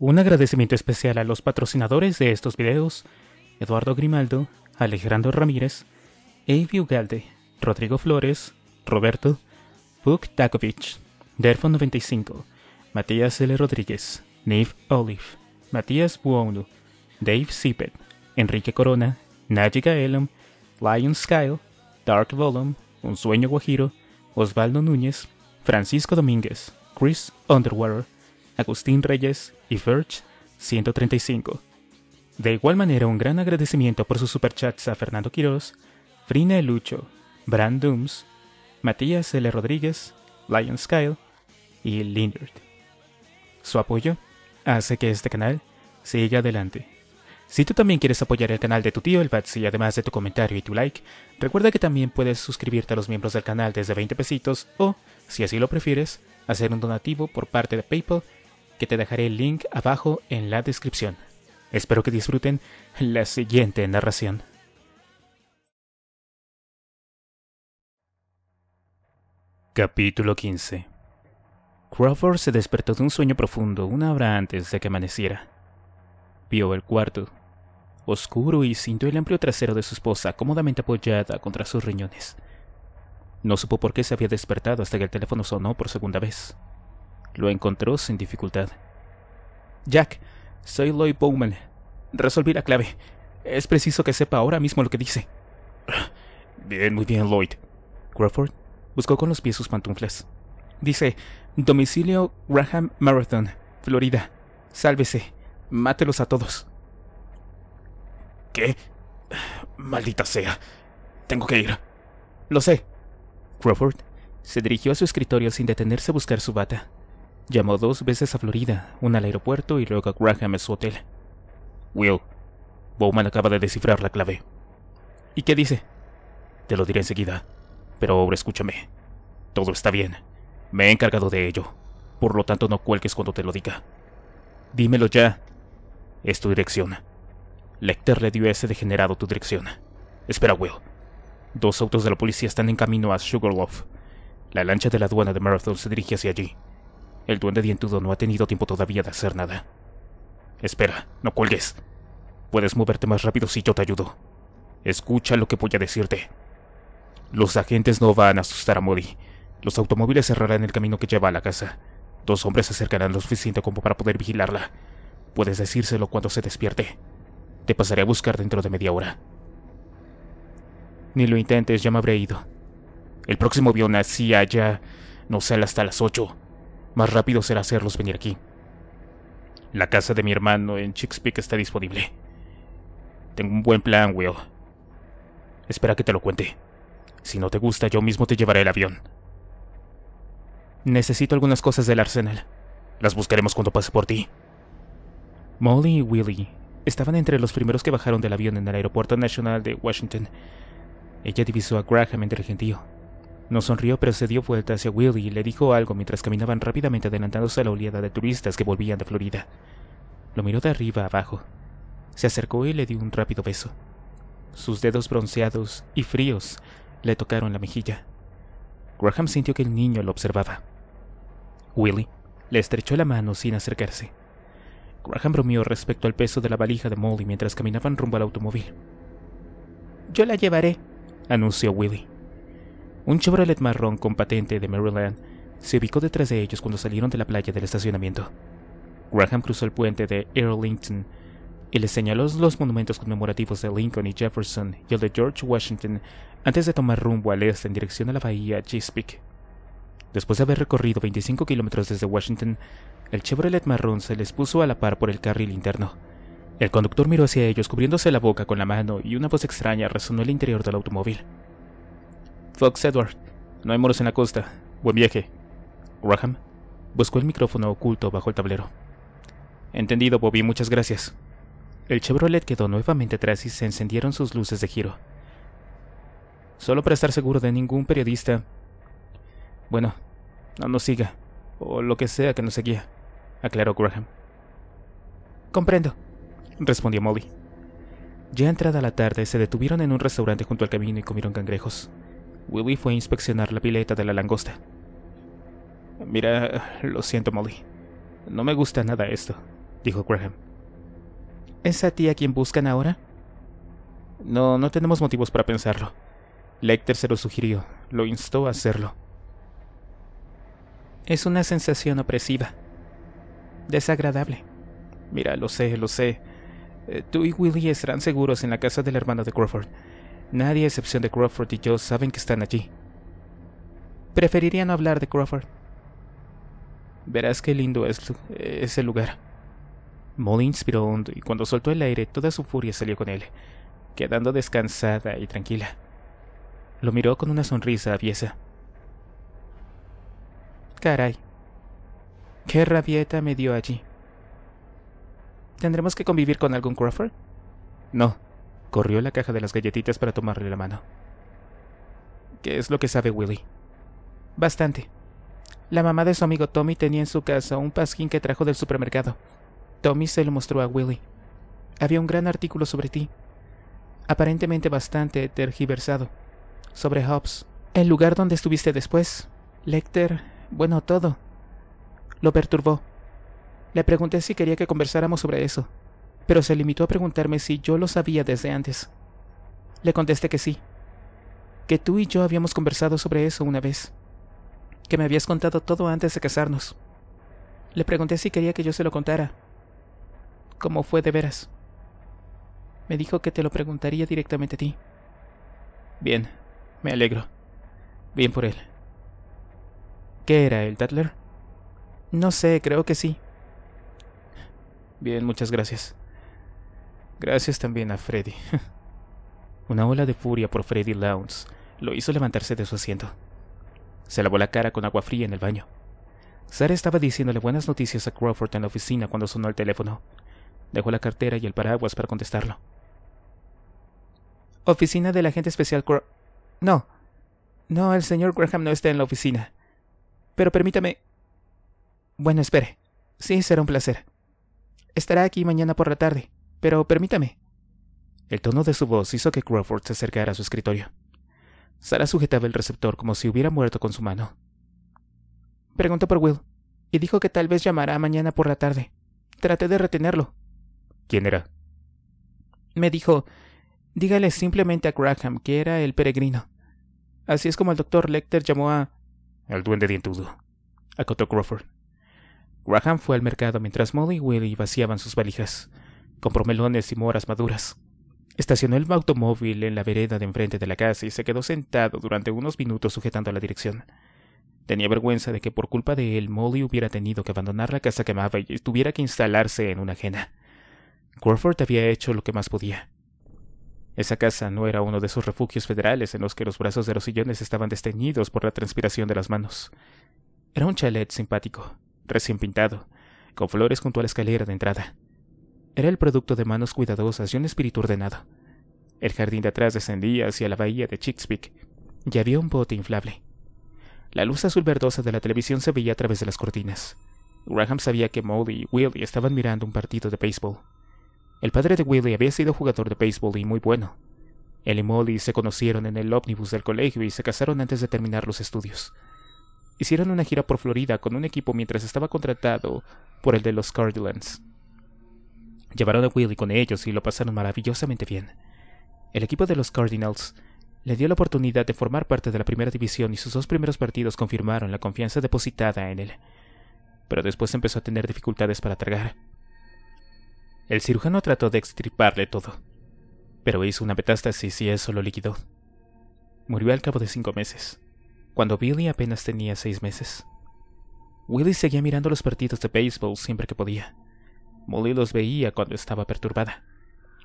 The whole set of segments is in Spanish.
Un agradecimiento especial a los patrocinadores de estos videos, Eduardo Grimaldo, Alejandro Ramírez, Avi Ugalde, Rodrigo Flores, Roberto, Puk Takovic, Derfo95, Matías L. Rodríguez, Neve Olive, Matías Buono, Dave Sipet, Enrique Corona, Najiga Elam, Lion Skyle, Dark Volum, Un Sueño Guajiro, Osvaldo Núñez, Francisco Domínguez, Chris Underwater, Agustín Reyes y Verge 135. De igual manera, un gran agradecimiento por sus superchats a Fernando Quiroz, Frina Lucho, Brand Dooms, Matías L. Rodríguez, Lion Skyle y Lindert. Su apoyo hace que este canal siga adelante. Si tú también quieres apoyar el canal de tu tío El Batsy, además de tu comentario y tu like, recuerda que también puedes suscribirte a los miembros del canal desde 20 pesitos o, si así lo prefieres, hacer un donativo por parte de PayPal que te dejaré el link abajo en la descripción. Espero que disfruten la siguiente narración. Capítulo 15 Crawford se despertó de un sueño profundo una hora antes de que amaneciera. Vio el cuarto, oscuro y sintió el amplio trasero de su esposa cómodamente apoyada contra sus riñones. No supo por qué se había despertado hasta que el teléfono sonó por segunda vez. Lo encontró sin dificultad. Jack, soy Lloyd Bowman. Resolví la clave. Es preciso que sepa ahora mismo lo que dice. Bien, muy bien, Lloyd. Crawford buscó con los pies sus pantuflas. Dice, domicilio Graham Marathon, Florida. Sálvese. Mátelos a todos. ¿Qué? Maldita sea. Tengo que ir. Lo sé. Crawford se dirigió a su escritorio sin detenerse a buscar su bata. Llamó dos veces a Florida, una al aeropuerto y luego a Graham en su hotel. Will, Bowman acaba de descifrar la clave. ¿Y qué dice? Te lo diré enseguida. Pero ahora escúchame. Todo está bien. Me he encargado de ello. Por lo tanto, no cuelques cuando te lo diga. Dímelo ya. Es tu dirección. Lecter le dio ese degenerado tu dirección. Espera, Will. Dos autos de la policía están en camino a Sugarloaf. La lancha de la aduana de Marathon se dirige hacia allí. El duende dientudo no ha tenido tiempo todavía de hacer nada. Espera, no cuelgues. Puedes moverte más rápido si yo te ayudo. Escucha lo que voy a decirte. Los agentes no van a asustar a Modi. Los automóviles cerrarán el camino que lleva a la casa. Dos hombres se acercarán lo suficiente como para poder vigilarla. Puedes decírselo cuando se despierte. Te pasaré a buscar dentro de media hora. Ni lo intentes, ya me habré ido. El próximo avión hacia allá no sale hasta las ocho más rápido será hacerlos venir aquí. La casa de mi hermano en Chickspeak está disponible. Tengo un buen plan, Will. Espera que te lo cuente. Si no te gusta, yo mismo te llevaré el avión. Necesito algunas cosas del arsenal. Las buscaremos cuando pase por ti. Molly y Willie estaban entre los primeros que bajaron del avión en el Aeropuerto Nacional de Washington. Ella divisó a Graham entre el gentío no sonrió, pero se dio vuelta hacia Willy y le dijo algo mientras caminaban rápidamente adelantándose a la oleada de turistas que volvían de Florida. Lo miró de arriba abajo. Se acercó y le dio un rápido beso. Sus dedos bronceados y fríos le tocaron la mejilla. Graham sintió que el niño lo observaba. Willy le estrechó la mano sin acercarse. Graham bromeó respecto al peso de la valija de Molly mientras caminaban rumbo al automóvil. Yo la llevaré, anunció Willy. Un Chevrolet marrón con patente de Maryland se ubicó detrás de ellos cuando salieron de la playa del estacionamiento. Graham cruzó el puente de Arlington y les señaló los monumentos conmemorativos de Lincoln y Jefferson y el de George Washington antes de tomar rumbo al este en dirección a la bahía Chesapeake. Después de haber recorrido 25 kilómetros desde Washington, el Chevrolet marrón se les puso a la par por el carril interno. El conductor miró hacia ellos cubriéndose la boca con la mano y una voz extraña resonó en el interior del automóvil. Fox Edward, no hay moros en la costa. Buen viaje. Graham buscó el micrófono oculto bajo el tablero. Entendido, Bobby, muchas gracias. El Chevrolet quedó nuevamente atrás y se encendieron sus luces de giro. Solo para estar seguro de ningún periodista. Bueno, no nos siga, o lo que sea que nos seguía, aclaró Graham. Comprendo, respondió Molly. Ya entrada la tarde, se detuvieron en un restaurante junto al camino y comieron cangrejos. Willy fue a inspeccionar la pileta de la langosta. Mira, lo siento, Molly. No me gusta nada esto, dijo Graham. ¿Es a ti a quien buscan ahora? No, no tenemos motivos para pensarlo. Lecter se lo sugirió, lo instó a hacerlo. Es una sensación opresiva. Desagradable. Mira, lo sé, lo sé. Eh, tú y Willie estarán seguros en la casa de la hermana de Crawford, Nadie a excepción de Crawford y yo saben que están allí. Preferiría no hablar de Crawford. Verás qué lindo es ese lugar. Molly inspiró hondo y cuando soltó el aire toda su furia salió con él, quedando descansada y tranquila. Lo miró con una sonrisa aviesa. Caray, qué rabieta me dio allí. ¿Tendremos que convivir con algún Crawford? No, Corrió la caja de las galletitas para tomarle la mano. ¿Qué es lo que sabe Willy? Bastante. La mamá de su amigo Tommy tenía en su casa un pasquín que trajo del supermercado. Tommy se lo mostró a Willy. Había un gran artículo sobre ti, aparentemente bastante tergiversado, sobre Hobbes, el lugar donde estuviste después. Lecter, bueno, todo. Lo perturbó. Le pregunté si quería que conversáramos sobre eso pero se limitó a preguntarme si yo lo sabía desde antes. Le contesté que sí, que tú y yo habíamos conversado sobre eso una vez, que me habías contado todo antes de casarnos. Le pregunté si quería que yo se lo contara, ¿Cómo fue de veras. Me dijo que te lo preguntaría directamente a ti. Bien, me alegro. Bien por él. ¿Qué era el Tatler? No sé, creo que sí. Bien, muchas gracias. Gracias también a Freddy. Una ola de furia por Freddy Lowndes lo hizo levantarse de su asiento. Se lavó la cara con agua fría en el baño. Sara estaba diciéndole buenas noticias a Crawford en la oficina cuando sonó el teléfono. Dejó la cartera y el paraguas para contestarlo. Oficina del agente especial Crawford. No. No, el señor Graham no está en la oficina. Pero permítame... Bueno, espere. Sí, será un placer. Estará aquí mañana por la tarde. Pero permítame. El tono de su voz hizo que Crawford se acercara a su escritorio. Sara sujetaba el receptor como si hubiera muerto con su mano. Preguntó por Will, y dijo que tal vez llamará mañana por la tarde. Traté de retenerlo. ¿Quién era? Me dijo, dígale simplemente a Graham que era el peregrino. Así es como el doctor Lecter llamó a... El duende dientudo, acotó Crawford. Graham fue al mercado mientras Molly y Will vaciaban sus valijas con melones y moras maduras. Estacionó el automóvil en la vereda de enfrente de la casa y se quedó sentado durante unos minutos sujetando la dirección. Tenía vergüenza de que por culpa de él Molly hubiera tenido que abandonar la casa que amaba y tuviera que instalarse en una ajena. Crawford había hecho lo que más podía. Esa casa no era uno de esos refugios federales en los que los brazos de los sillones estaban desteñidos por la transpiración de las manos. Era un chalet simpático, recién pintado, con flores junto a la escalera de entrada era el producto de manos cuidadosas y un espíritu ordenado. El jardín de atrás descendía hacia la bahía de Chickspeak y había un bote inflable. La luz azul verdosa de la televisión se veía a través de las cortinas. Graham sabía que Molly y Willie estaban mirando un partido de béisbol. El padre de Willie había sido jugador de béisbol y muy bueno. Él y Molly se conocieron en el ómnibus del colegio y se casaron antes de terminar los estudios. Hicieron una gira por Florida con un equipo mientras estaba contratado por el de los Cardinals. Llevaron a Willie con ellos y lo pasaron maravillosamente bien. El equipo de los Cardinals le dio la oportunidad de formar parte de la primera división y sus dos primeros partidos confirmaron la confianza depositada en él. Pero después empezó a tener dificultades para tragar. El cirujano trató de extirparle todo, pero hizo una metástasis y eso lo liquidó. Murió al cabo de cinco meses, cuando Billy apenas tenía seis meses. Willy seguía mirando los partidos de béisbol siempre que podía Molly los veía cuando estaba perturbada.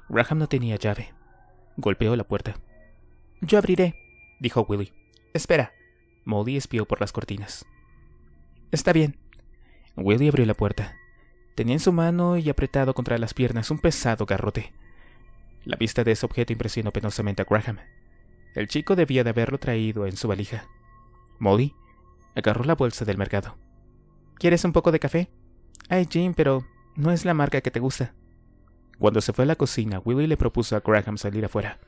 Graham no tenía llave. Golpeó la puerta. Yo abriré, dijo Willie. Espera. Molly espió por las cortinas. Está bien. Willie abrió la puerta. Tenía en su mano y apretado contra las piernas un pesado garrote. La vista de ese objeto impresionó penosamente a Graham. El chico debía de haberlo traído en su valija. Molly agarró la bolsa del mercado. ¿Quieres un poco de café? Ay, Jim, pero no es la marca que te gusta. Cuando se fue a la cocina, Willy le propuso a Graham salir afuera.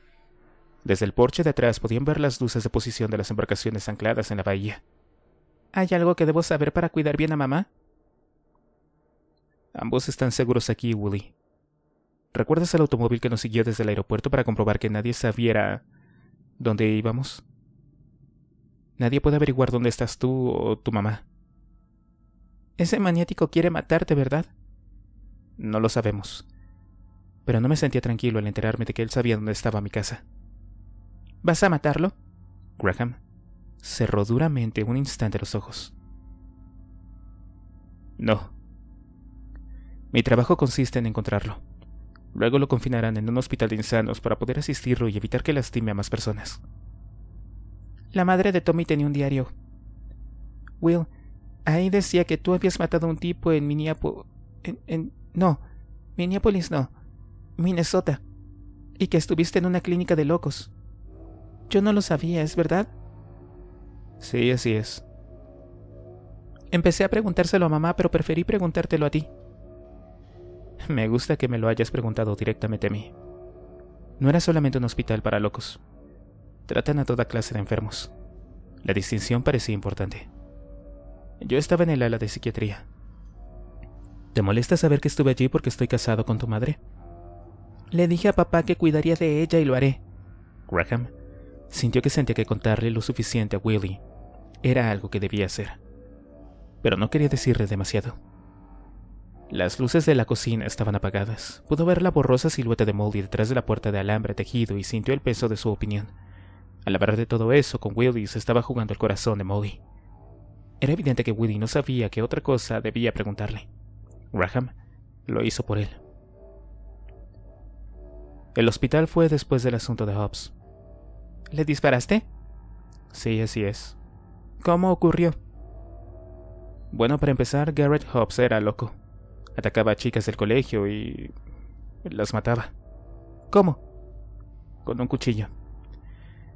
Desde el porche de atrás podían ver las luces de posición de las embarcaciones ancladas en la bahía. ¿Hay algo que debo saber para cuidar bien a mamá? Ambos están seguros aquí, Willy. ¿Recuerdas el automóvil que nos siguió desde el aeropuerto para comprobar que nadie sabiera dónde íbamos? Nadie puede averiguar dónde estás tú o tu mamá. Ese maniático quiere matarte, ¿verdad? No lo sabemos. Pero no me sentía tranquilo al enterarme de que él sabía dónde estaba mi casa. ¿Vas a matarlo? Graham cerró duramente un instante los ojos. No. Mi trabajo consiste en encontrarlo. Luego lo confinarán en un hospital de insanos para poder asistirlo y evitar que lastime a más personas. La madre de Tommy tenía un diario. Will, ahí decía que tú habías matado a un tipo en Minneapolis. en, no, Minneapolis no, Minnesota. Y que estuviste en una clínica de locos. Yo no lo sabía, ¿es verdad? Sí, así es. Empecé a preguntárselo a mamá, pero preferí preguntártelo a ti. Me gusta que me lo hayas preguntado directamente a mí. No era solamente un hospital para locos. Tratan a toda clase de enfermos. La distinción parecía importante. Yo estaba en el ala de psiquiatría, ¿Te molesta saber que estuve allí porque estoy casado con tu madre? Le dije a papá que cuidaría de ella y lo haré. Graham sintió que sentía que contarle lo suficiente a Willie era algo que debía hacer, pero no quería decirle demasiado. Las luces de la cocina estaban apagadas. Pudo ver la borrosa silueta de Molly detrás de la puerta de alambre tejido y sintió el peso de su opinión. Al hablar de todo eso, con Willy se estaba jugando el corazón de Molly. Era evidente que Willy no sabía qué otra cosa debía preguntarle. Graham lo hizo por él. El hospital fue después del asunto de Hobbs. ¿Le disparaste? Sí, así es. ¿Cómo ocurrió? Bueno, para empezar, Garrett Hobbs era loco. Atacaba a chicas del colegio y... las mataba. ¿Cómo? Con un cuchillo.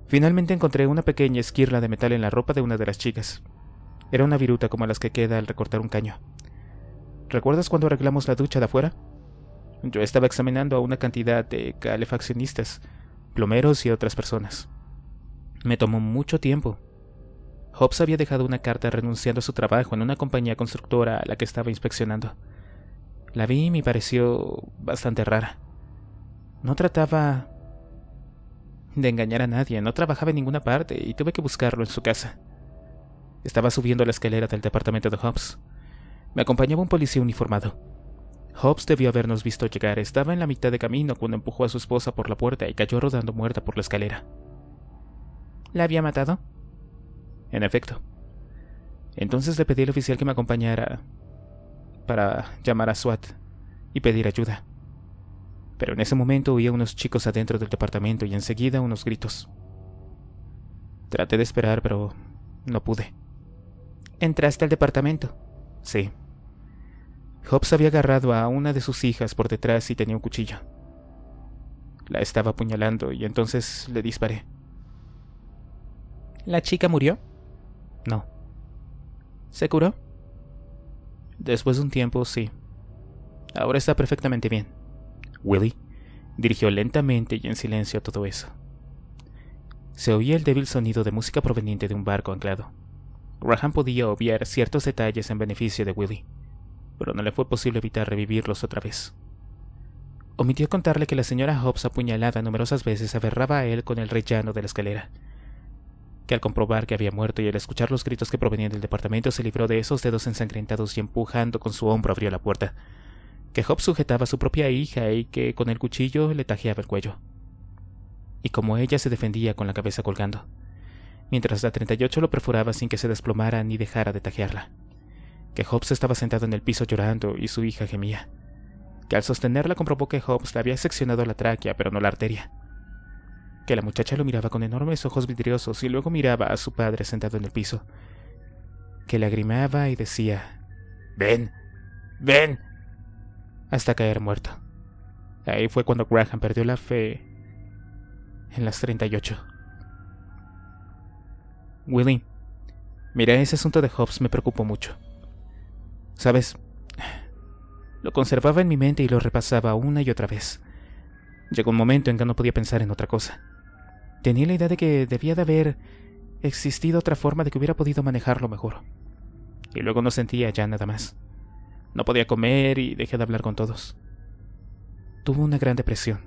Finalmente encontré una pequeña esquirla de metal en la ropa de una de las chicas. Era una viruta como las que queda al recortar un caño. ¿Recuerdas cuando arreglamos la ducha de afuera? Yo estaba examinando a una cantidad de calefaccionistas, plomeros y otras personas. Me tomó mucho tiempo. Hobbs había dejado una carta renunciando a su trabajo en una compañía constructora a la que estaba inspeccionando. La vi y me pareció bastante rara. No trataba de engañar a nadie, no trabajaba en ninguna parte y tuve que buscarlo en su casa. Estaba subiendo la escalera del departamento de Hobbs. Me acompañaba un policía uniformado. Hobbs debió habernos visto llegar. Estaba en la mitad de camino cuando empujó a su esposa por la puerta y cayó rodando muerta por la escalera. ¿La había matado? En efecto. Entonces le pedí al oficial que me acompañara para llamar a SWAT y pedir ayuda. Pero en ese momento oía unos chicos adentro del departamento y enseguida unos gritos. Traté de esperar, pero no pude. ¿Entraste al departamento? Sí. Hobbs había agarrado a una de sus hijas por detrás y tenía un cuchillo. La estaba apuñalando y entonces le disparé. ¿La chica murió? No. ¿Se curó? Después de un tiempo, sí. Ahora está perfectamente bien. Willy dirigió lentamente y en silencio todo eso. Se oía el débil sonido de música proveniente de un barco anclado. Graham podía obviar ciertos detalles en beneficio de Willy, pero no le fue posible evitar revivirlos otra vez. Omitió contarle que la señora Hobbs apuñalada numerosas veces aferraba a él con el rellano de la escalera, que al comprobar que había muerto y al escuchar los gritos que provenían del departamento se libró de esos dedos ensangrentados y empujando con su hombro abrió la puerta, que Hobbs sujetaba a su propia hija y que con el cuchillo le tajeaba el cuello, y como ella se defendía con la cabeza colgando mientras la 38 lo perforaba sin que se desplomara ni dejara de tajearla. Que Hobbs estaba sentado en el piso llorando y su hija gemía. Que al sostenerla comprobó que Hobbs le había seccionado la tráquea, pero no la arteria. Que la muchacha lo miraba con enormes ojos vidriosos y luego miraba a su padre sentado en el piso. Que lagrimaba y decía: Ven, ven, hasta caer muerto. Ahí fue cuando Graham perdió la fe en las 38. Willy, mira, ese asunto de Hobbes me preocupó mucho. ¿Sabes? Lo conservaba en mi mente y lo repasaba una y otra vez. Llegó un momento en que no podía pensar en otra cosa. Tenía la idea de que debía de haber existido otra forma de que hubiera podido manejarlo mejor. Y luego no sentía ya nada más. No podía comer y dejé de hablar con todos. Tuve una gran depresión.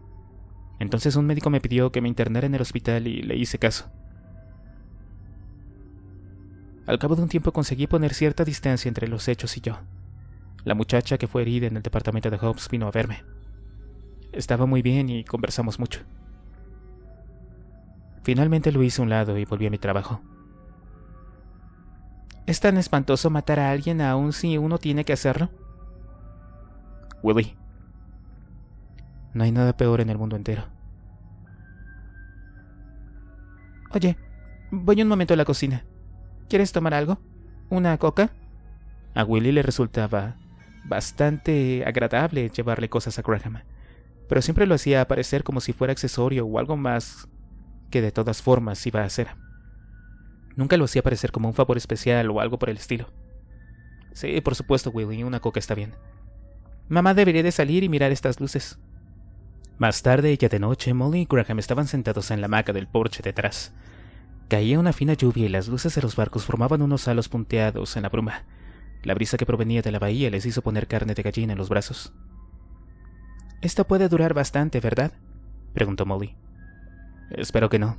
Entonces un médico me pidió que me internara en el hospital y le hice caso. Al cabo de un tiempo conseguí poner cierta distancia entre los hechos y yo. La muchacha que fue herida en el departamento de Hobbs vino a verme. Estaba muy bien y conversamos mucho. Finalmente lo hice un lado y volví a mi trabajo. ¿Es tan espantoso matar a alguien aún si uno tiene que hacerlo? Willy. No hay nada peor en el mundo entero. Oye, voy un momento a la cocina. ¿Quieres tomar algo? ¿Una coca? A Willy le resultaba bastante agradable llevarle cosas a Graham, pero siempre lo hacía aparecer como si fuera accesorio o algo más que de todas formas iba a hacer. Nunca lo hacía parecer como un favor especial o algo por el estilo. Sí, por supuesto, Willy, una coca está bien. Mamá debería de salir y mirar estas luces. Más tarde, ya de noche, Molly y Graham estaban sentados en la hamaca del porche detrás, Caía una fina lluvia y las luces de los barcos formaban unos halos punteados en la bruma. La brisa que provenía de la bahía les hizo poner carne de gallina en los brazos. Esto puede durar bastante, ¿verdad? preguntó Molly. Espero que no,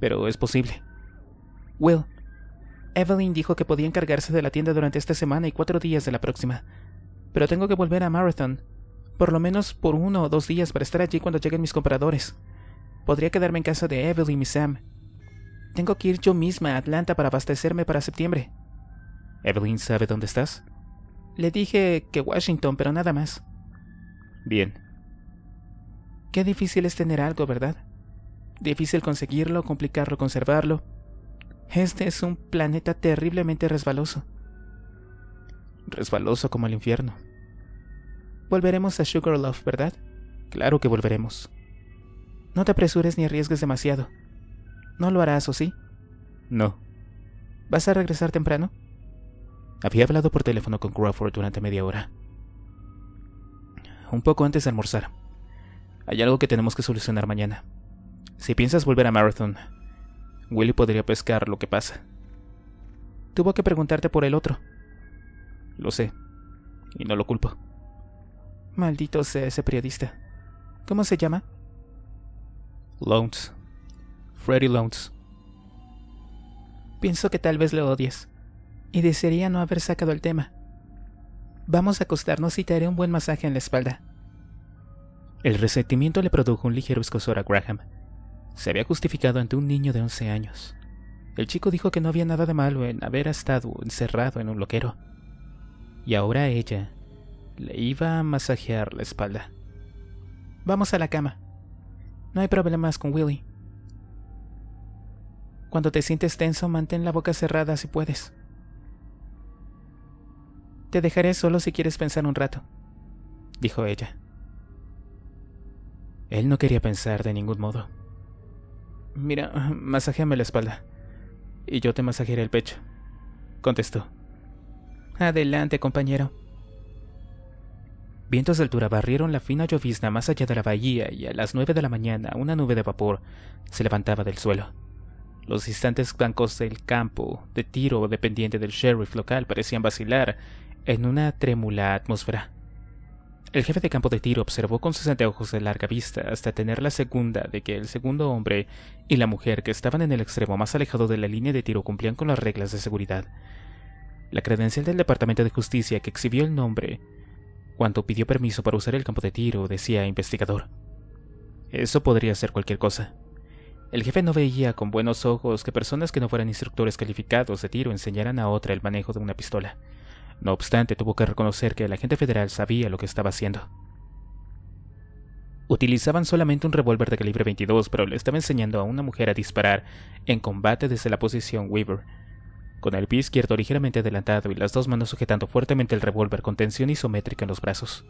pero es posible. Will, Evelyn dijo que podía encargarse de la tienda durante esta semana y cuatro días de la próxima, pero tengo que volver a Marathon, por lo menos por uno o dos días para estar allí cuando lleguen mis compradores. Podría quedarme en casa de Evelyn y Sam, tengo que ir yo misma a Atlanta para abastecerme para septiembre. ¿Evelyn sabe dónde estás? Le dije que Washington, pero nada más. Bien. Qué difícil es tener algo, ¿verdad? Difícil conseguirlo, complicarlo, conservarlo. Este es un planeta terriblemente resbaloso. Resbaloso como el infierno. Volveremos a Sugarloaf, ¿verdad? Claro que volveremos. No te apresures ni arriesgues demasiado. No lo harás, ¿o sí? No. ¿Vas a regresar temprano? Había hablado por teléfono con Crawford durante media hora. Un poco antes de almorzar. Hay algo que tenemos que solucionar mañana. Si piensas volver a Marathon, Willy podría pescar lo que pasa. Tuvo que preguntarte por el otro. Lo sé. Y no lo culpo. Maldito sea ese periodista. ¿Cómo se llama? Lones. Freddy Lones. Pienso que tal vez lo odies, y desearía no haber sacado el tema. Vamos a acostarnos y te haré un buen masaje en la espalda. El resentimiento le produjo un ligero escosor a Graham. Se había justificado ante un niño de 11 años. El chico dijo que no había nada de malo en haber estado encerrado en un loquero. Y ahora ella le iba a masajear la espalda. Vamos a la cama. No hay problemas con Willy. Cuando te sientes tenso, mantén la boca cerrada si puedes. Te dejaré solo si quieres pensar un rato, dijo ella. Él no quería pensar de ningún modo. Mira, masajéame la espalda. Y yo te masajearé el pecho, contestó. Adelante, compañero. Vientos de altura barrieron la fina llovizna más allá de la bahía y a las nueve de la mañana una nube de vapor se levantaba del suelo. Los distantes bancos del campo de tiro dependiente del sheriff local parecían vacilar en una trémula atmósfera. El jefe de campo de tiro observó con sus anteojos de larga vista hasta tener la segunda de que el segundo hombre y la mujer que estaban en el extremo más alejado de la línea de tiro cumplían con las reglas de seguridad. La credencial del Departamento de Justicia que exhibió el nombre cuando pidió permiso para usar el campo de tiro decía investigador. Eso podría ser cualquier cosa. El jefe no veía con buenos ojos que personas que no fueran instructores calificados de tiro enseñaran a otra el manejo de una pistola. No obstante, tuvo que reconocer que el agente federal sabía lo que estaba haciendo. Utilizaban solamente un revólver de calibre 22, pero le estaba enseñando a una mujer a disparar en combate desde la posición Weaver, con el pie izquierdo ligeramente adelantado y las dos manos sujetando fuertemente el revólver con tensión isométrica en los brazos.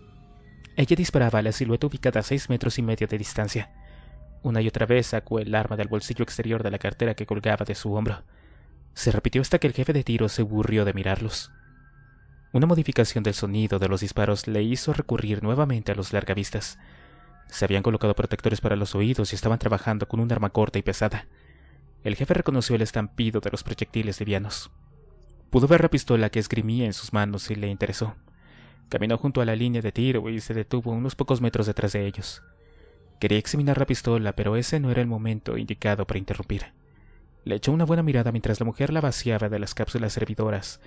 Ella disparaba a la silueta ubicada a seis metros y medio de distancia. Una y otra vez sacó el arma del bolsillo exterior de la cartera que colgaba de su hombro. Se repitió hasta que el jefe de tiro se aburrió de mirarlos. Una modificación del sonido de los disparos le hizo recurrir nuevamente a los largavistas. Se habían colocado protectores para los oídos y estaban trabajando con un arma corta y pesada. El jefe reconoció el estampido de los proyectiles livianos. Pudo ver la pistola que esgrimía en sus manos y le interesó. Caminó junto a la línea de tiro y se detuvo unos pocos metros detrás de ellos. Quería examinar la pistola, pero ese no era el momento indicado para interrumpir. Le echó una buena mirada mientras la mujer la vaciaba de las cápsulas servidoras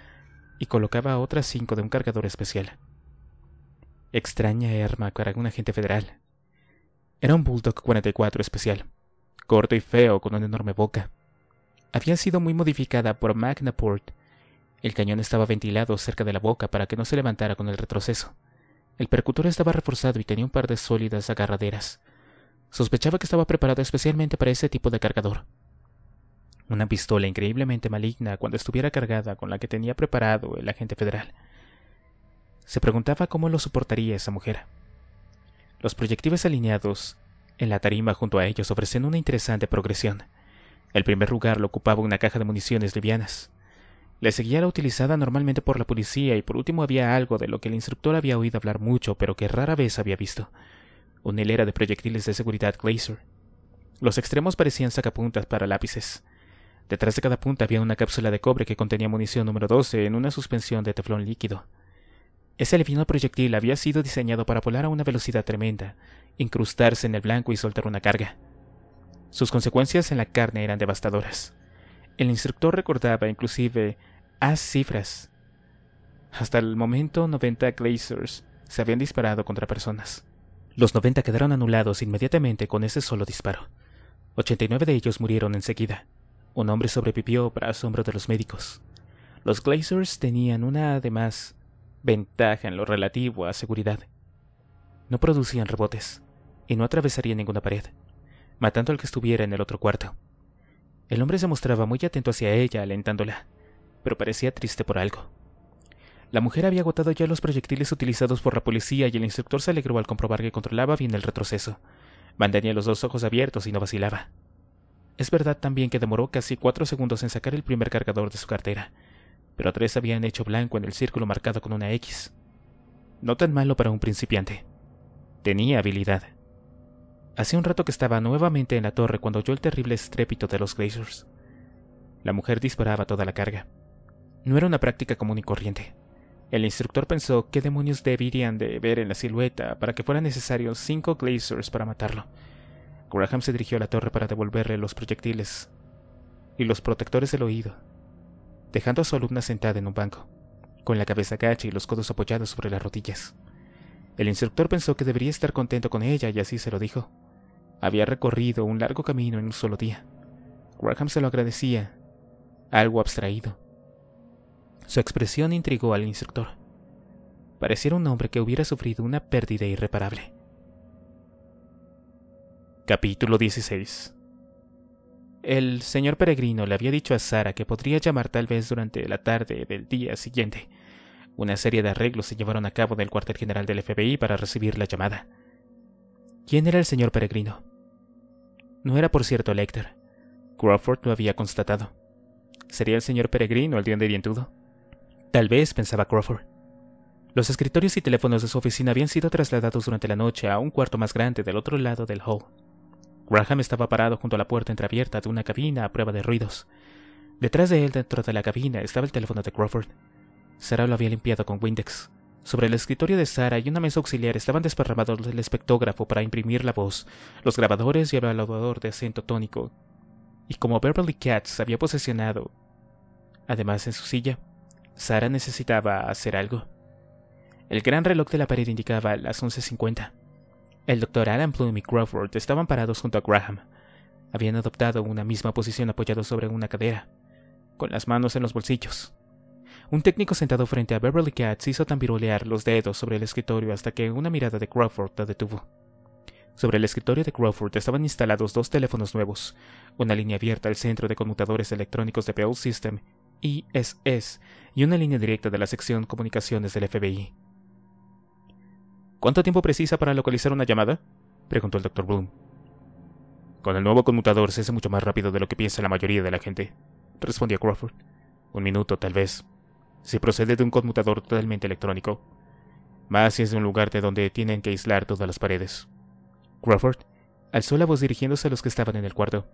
y colocaba otras cinco de un cargador especial. Extraña arma para un agente federal. Era un Bulldog 44 especial, corto y feo con una enorme boca. Había sido muy modificada por Magnaport. El cañón estaba ventilado cerca de la boca para que no se levantara con el retroceso. El percutor estaba reforzado y tenía un par de sólidas agarraderas. Sospechaba que estaba preparado especialmente para ese tipo de cargador. Una pistola increíblemente maligna cuando estuviera cargada con la que tenía preparado el agente federal. Se preguntaba cómo lo soportaría esa mujer. Los proyectiles alineados en la tarima junto a ellos ofrecían una interesante progresión. El primer lugar lo ocupaba una caja de municiones livianas. Le seguía la utilizada normalmente por la policía y por último había algo de lo que el instructor había oído hablar mucho pero que rara vez había visto una hilera de proyectiles de seguridad Glaser. Los extremos parecían sacapuntas para lápices. Detrás de cada punta había una cápsula de cobre que contenía munición número 12 en una suspensión de teflón líquido. Ese levino proyectil había sido diseñado para volar a una velocidad tremenda, incrustarse en el blanco y soltar una carga. Sus consecuencias en la carne eran devastadoras. El instructor recordaba inclusive a cifras. Hasta el momento 90 glazers se habían disparado contra personas. Los 90 quedaron anulados inmediatamente con ese solo disparo. 89 de ellos murieron enseguida. Un hombre sobrevivió para asombro de los médicos. Los Glazers tenían una, además, ventaja en lo relativo a seguridad. No producían rebotes y no atravesarían ninguna pared, matando al que estuviera en el otro cuarto. El hombre se mostraba muy atento hacia ella, alentándola, pero parecía triste por algo. La mujer había agotado ya los proyectiles utilizados por la policía y el instructor se alegró al comprobar que controlaba bien el retroceso. Mantenía los dos ojos abiertos y no vacilaba. Es verdad también que demoró casi cuatro segundos en sacar el primer cargador de su cartera, pero tres habían hecho blanco en el círculo marcado con una X. No tan malo para un principiante. Tenía habilidad. Hacía un rato que estaba nuevamente en la torre cuando oyó el terrible estrépito de los Glaciers. La mujer disparaba toda la carga. No era una práctica común y corriente. El instructor pensó qué demonios deberían de ver en la silueta para que fueran necesarios cinco glazers para matarlo. Graham se dirigió a la torre para devolverle los proyectiles y los protectores del oído, dejando a su alumna sentada en un banco, con la cabeza gacha y los codos apoyados sobre las rodillas. El instructor pensó que debería estar contento con ella y así se lo dijo. Había recorrido un largo camino en un solo día. Graham se lo agradecía, algo abstraído, su expresión intrigó al instructor. Pareciera un hombre que hubiera sufrido una pérdida irreparable. Capítulo 16 El señor peregrino le había dicho a Sara que podría llamar tal vez durante la tarde del día siguiente. Una serie de arreglos se llevaron a cabo en el cuartel general del FBI para recibir la llamada. ¿Quién era el señor peregrino? No era por cierto Lecter. Crawford lo había constatado. ¿Sería el señor peregrino el de dientudo? Tal vez, pensaba Crawford. Los escritorios y teléfonos de su oficina habían sido trasladados durante la noche a un cuarto más grande del otro lado del hall. Graham estaba parado junto a la puerta entreabierta de una cabina a prueba de ruidos. Detrás de él, dentro de la cabina, estaba el teléfono de Crawford. Sarah lo había limpiado con Windex. Sobre el escritorio de Sara y una mesa auxiliar estaban desparramados el espectógrafo para imprimir la voz, los grabadores y el evaluador de acento tónico. Y como Beverly Katz había posesionado, además en su silla, Sara necesitaba hacer algo. El gran reloj de la pared indicaba las 11.50. El doctor Alan Bloom y Crawford estaban parados junto a Graham. Habían adoptado una misma posición apoyado sobre una cadera, con las manos en los bolsillos. Un técnico sentado frente a Beverly Katz hizo tambirolear los dedos sobre el escritorio hasta que una mirada de Crawford la detuvo. Sobre el escritorio de Crawford estaban instalados dos teléfonos nuevos, una línea abierta al centro de conmutadores electrónicos de Bell System ISS y una línea directa de la sección comunicaciones del FBI. ¿Cuánto tiempo precisa para localizar una llamada? preguntó el Dr. Bloom. Con el nuevo conmutador se hace mucho más rápido de lo que piensa la mayoría de la gente, respondió Crawford. Un minuto, tal vez, si procede de un conmutador totalmente electrónico. Más si es de un lugar de donde tienen que aislar todas las paredes. Crawford alzó la voz dirigiéndose a los que estaban en el cuarto.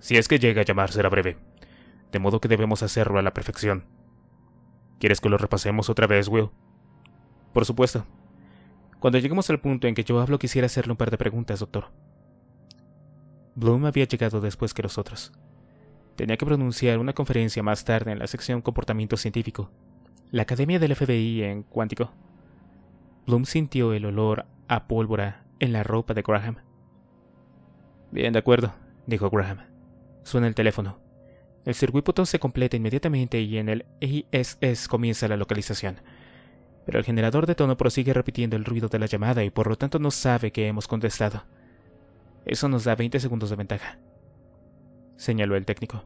Si es que llega a llamar, será breve, de modo que debemos hacerlo a la perfección. ¿Quieres que lo repasemos otra vez, Will? Por supuesto. Cuando lleguemos al punto en que yo hablo, quisiera hacerle un par de preguntas, doctor. Bloom había llegado después que los otros. Tenía que pronunciar una conferencia más tarde en la sección Comportamiento Científico, la Academia del FBI en Cuántico. Bloom sintió el olor a pólvora en la ropa de Graham. Bien, de acuerdo, dijo Graham. Suena el teléfono. El circuito se completa inmediatamente y en el ISS comienza la localización. Pero el generador de tono prosigue repitiendo el ruido de la llamada y por lo tanto no sabe que hemos contestado. Eso nos da 20 segundos de ventaja. Señaló el técnico.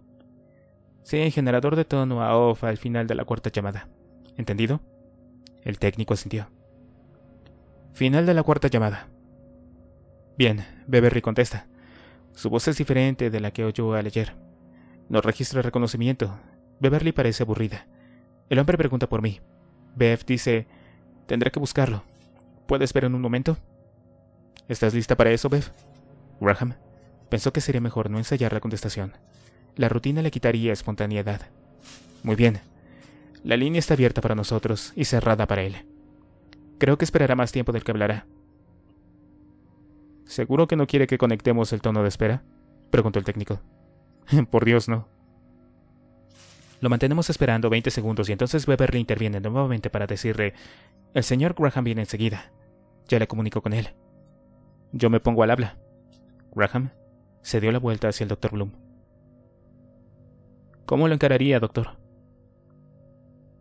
Sí, el generador de tono a off al final de la cuarta llamada. ¿Entendido? El técnico asintió. Final de la cuarta llamada. Bien, Beverly contesta. Su voz es diferente de la que oyó al ayer. No registra reconocimiento. Beverly parece aburrida. El hombre pregunta por mí. Bev dice, tendré que buscarlo. ¿Puedes esperar en un momento? ¿Estás lista para eso, Bev? Graham pensó que sería mejor no ensayar la contestación. La rutina le quitaría espontaneidad. Muy bien. La línea está abierta para nosotros y cerrada para él. Creo que esperará más tiempo del que hablará. ¿Seguro que no quiere que conectemos el tono de espera? preguntó el técnico. Por Dios, no. Lo mantenemos esperando veinte segundos y entonces Weber le interviene nuevamente para decirle, el señor Graham viene enseguida. Ya le comunico con él. Yo me pongo al habla. Graham se dio la vuelta hacia el doctor Bloom. ¿Cómo lo encararía, doctor?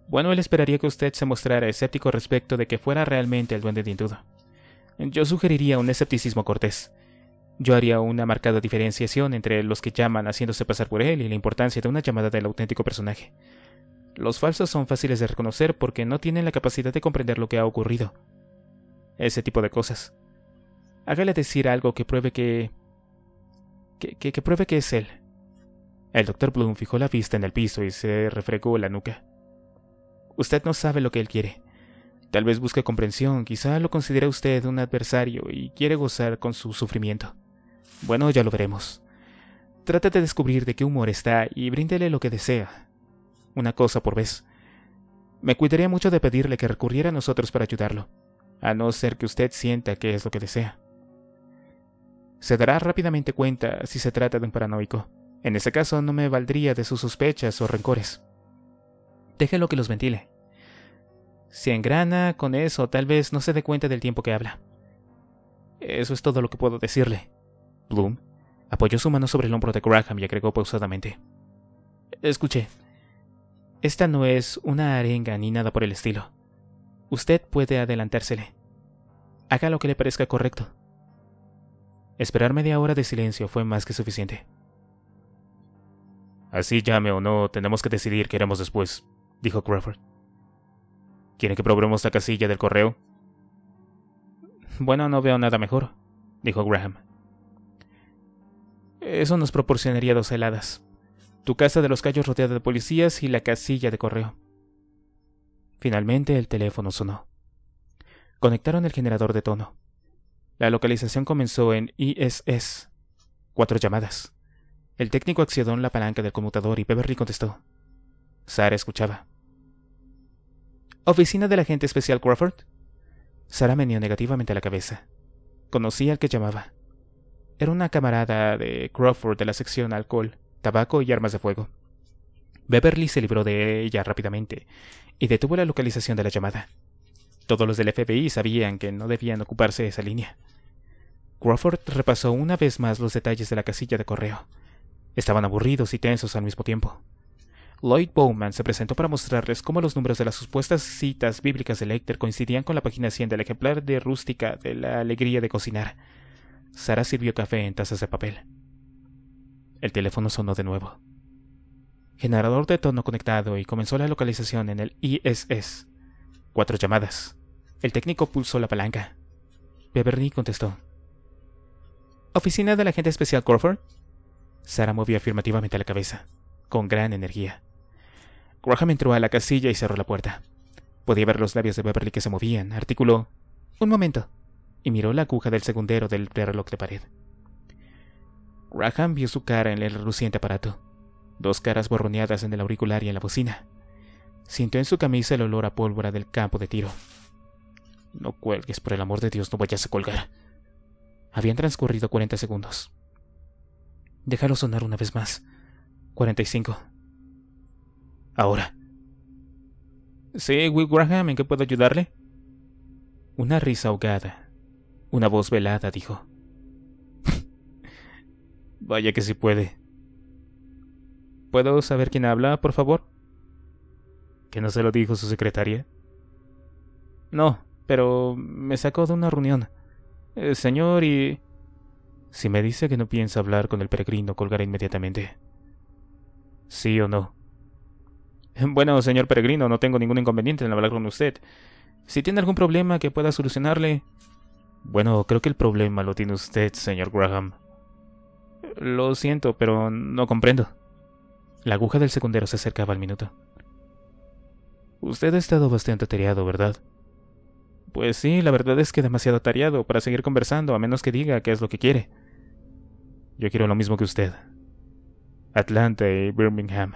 Bueno, él esperaría que usted se mostrara escéptico respecto de que fuera realmente el duende de indudo. Yo sugeriría un escepticismo cortés. Yo haría una marcada diferenciación entre los que llaman haciéndose pasar por él y la importancia de una llamada del auténtico personaje. Los falsos son fáciles de reconocer porque no tienen la capacidad de comprender lo que ha ocurrido. Ese tipo de cosas. Hágale decir algo que pruebe que... que, que, pruebe que es él. El doctor Bloom fijó la vista en el piso y se refregó la nuca. Usted no sabe lo que él quiere. Tal vez busque comprensión, quizá lo considera usted un adversario y quiere gozar con su sufrimiento. Bueno, ya lo veremos. Trata de descubrir de qué humor está y bríndele lo que desea. Una cosa por vez. Me cuidaría mucho de pedirle que recurriera a nosotros para ayudarlo, a no ser que usted sienta que es lo que desea. Se dará rápidamente cuenta si se trata de un paranoico. En ese caso no me valdría de sus sospechas o rencores. Déjelo que los ventile. Si engrana con eso, tal vez no se dé cuenta del tiempo que habla. Eso es todo lo que puedo decirle. Bloom apoyó su mano sobre el hombro de Graham y agregó pausadamente. Escuche, esta no es una arenga ni nada por el estilo. Usted puede adelantársele. Haga lo que le parezca correcto. Esperar media hora de silencio fue más que suficiente. Así llame o no, tenemos que decidir qué haremos después, dijo Crawford. ¿Quiere que probemos la casilla del correo? Bueno, no veo nada mejor, dijo Graham. Eso nos proporcionaría dos heladas. Tu casa de los callos rodeada de policías y la casilla de correo. Finalmente el teléfono sonó. Conectaron el generador de tono. La localización comenzó en ISS. Cuatro llamadas. El técnico accionó en la palanca del conmutador y Beverly contestó. Sara escuchaba. ¿Oficina del agente especial Crawford? Sara meneó negativamente la cabeza. Conocía al que llamaba. Era una camarada de Crawford de la sección alcohol, tabaco y armas de fuego. Beverly se libró de ella rápidamente y detuvo la localización de la llamada. Todos los del FBI sabían que no debían ocuparse de esa línea. Crawford repasó una vez más los detalles de la casilla de correo. Estaban aburridos y tensos al mismo tiempo. Lloyd Bowman se presentó para mostrarles cómo los números de las supuestas citas bíblicas de Lecter coincidían con la página 100 del ejemplar de rústica de la alegría de cocinar. Sara sirvió café en tazas de papel. El teléfono sonó de nuevo. Generador de tono conectado y comenzó la localización en el ISS. Cuatro llamadas. El técnico pulsó la palanca. Beverly contestó. ¿Oficina del agente especial Crawford? Sara movió afirmativamente la cabeza, con gran energía. Graham entró a la casilla y cerró la puerta. Podía ver los labios de Beverly que se movían. Articuló. Un momento y miró la aguja del segundero del reloj de pared. Graham vio su cara en el reluciente aparato, dos caras borroneadas en el auricular y en la bocina. Sintió en su camisa el olor a pólvora del campo de tiro. No cuelgues, por el amor de Dios, no vayas a colgar. Habían transcurrido 40 segundos. Déjalo sonar una vez más. 45. Ahora. Sí, Will Graham, ¿en qué puedo ayudarle? Una risa ahogada, una voz velada dijo. Vaya que si sí puede. ¿Puedo saber quién habla, por favor? ¿Que no se lo dijo su secretaria? No, pero me sacó de una reunión. Eh, señor y... Si me dice que no piensa hablar con el peregrino, colgaré inmediatamente. ¿Sí o no? Bueno, señor peregrino, no tengo ningún inconveniente en hablar con usted. Si tiene algún problema que pueda solucionarle, bueno, creo que el problema lo tiene usted, señor Graham. Lo siento, pero no comprendo. La aguja del secundero se acercaba al minuto. Usted ha estado bastante atareado, ¿verdad? Pues sí, la verdad es que demasiado atareado para seguir conversando, a menos que diga qué es lo que quiere. Yo quiero lo mismo que usted. Atlanta y Birmingham.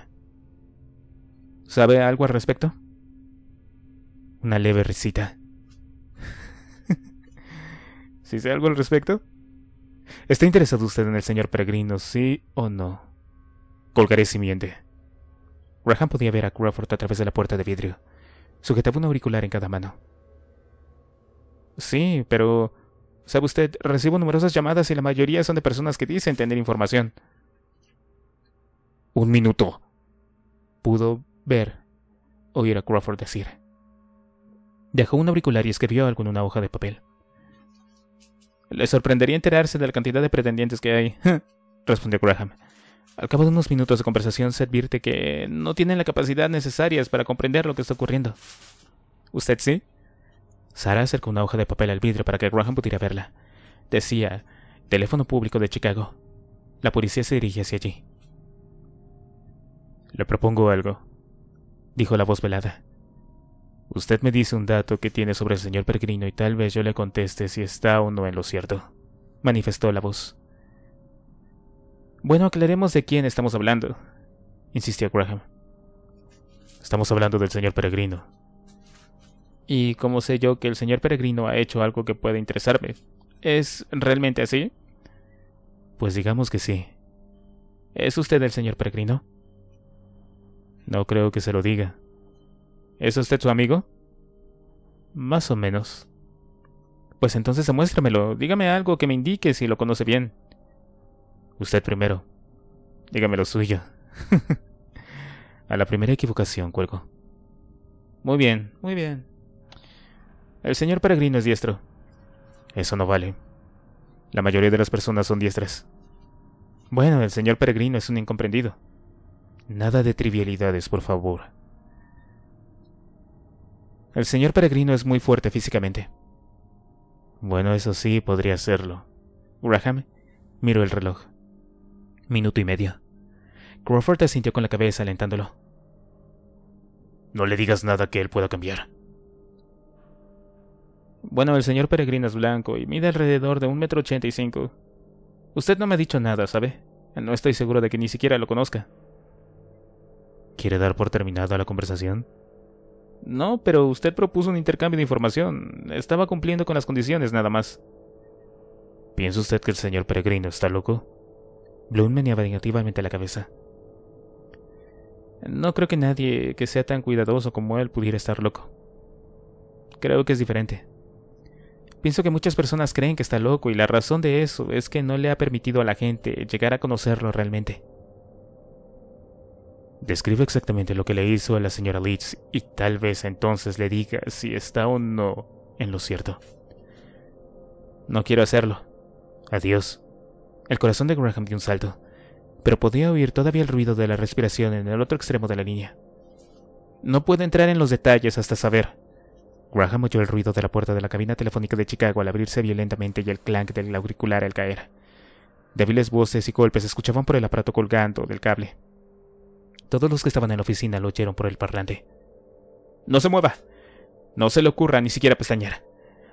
¿Sabe algo al respecto? Una leve risita. Si sé algo al respecto. ¿Está interesado usted en el señor Peregrino, sí o no? Colgaré si miente. Graham podía ver a Crawford a través de la puerta de vidrio. Sujetaba un auricular en cada mano. Sí, pero... Sabe usted, recibo numerosas llamadas y la mayoría son de personas que dicen tener información. Un minuto. Pudo ver, oír a Crawford decir. Dejó un auricular y escribió algo en una hoja de papel. Le sorprendería enterarse de la cantidad de pretendientes que hay, respondió Graham. Al cabo de unos minutos de conversación se advierte que no tienen la capacidad necesaria para comprender lo que está ocurriendo. ¿Usted sí? Sara acercó una hoja de papel al vidrio para que Graham pudiera verla. Decía, teléfono público de Chicago. La policía se dirige hacia allí. Le propongo algo, dijo la voz velada. Usted me dice un dato que tiene sobre el señor peregrino y tal vez yo le conteste si está o no en lo cierto, manifestó la voz. Bueno, aclaremos de quién estamos hablando, insistió Graham. Estamos hablando del señor peregrino. ¿Y cómo sé yo que el señor peregrino ha hecho algo que pueda interesarme? ¿Es realmente así? Pues digamos que sí. ¿Es usted el señor peregrino? No creo que se lo diga, ¿Es usted su amigo? Más o menos. Pues entonces demuéstramelo. Dígame algo que me indique si lo conoce bien. Usted primero. Dígame lo suyo. A la primera equivocación, cuelgo. Muy bien, muy bien. El señor peregrino es diestro. Eso no vale. La mayoría de las personas son diestras. Bueno, el señor peregrino es un incomprendido. Nada de trivialidades, por favor. El señor peregrino es muy fuerte físicamente. Bueno, eso sí, podría serlo. Graham miró el reloj. Minuto y medio. Crawford asintió con la cabeza alentándolo. No le digas nada que él pueda cambiar. Bueno, el señor peregrino es blanco y mide alrededor de un metro ochenta y cinco. Usted no me ha dicho nada, ¿sabe? No estoy seguro de que ni siquiera lo conozca. ¿Quiere dar por terminada la conversación? No, pero usted propuso un intercambio de información. Estaba cumpliendo con las condiciones, nada más. ¿Piensa usted que el señor peregrino está loco? Bloom meneaba negativamente la cabeza. No creo que nadie que sea tan cuidadoso como él pudiera estar loco. Creo que es diferente. Pienso que muchas personas creen que está loco y la razón de eso es que no le ha permitido a la gente llegar a conocerlo realmente. Describe exactamente lo que le hizo a la señora Leeds y tal vez entonces le diga si está o no en lo cierto. No quiero hacerlo. Adiós. El corazón de Graham dio un salto, pero podía oír todavía el ruido de la respiración en el otro extremo de la línea. No puedo entrar en los detalles hasta saber. Graham oyó el ruido de la puerta de la cabina telefónica de Chicago al abrirse violentamente y el clank del auricular al caer. Débiles voces y golpes se escuchaban por el aparato colgando del cable. Todos los que estaban en la oficina lo oyeron por el parlante. No se mueva. No se le ocurra ni siquiera pestañear.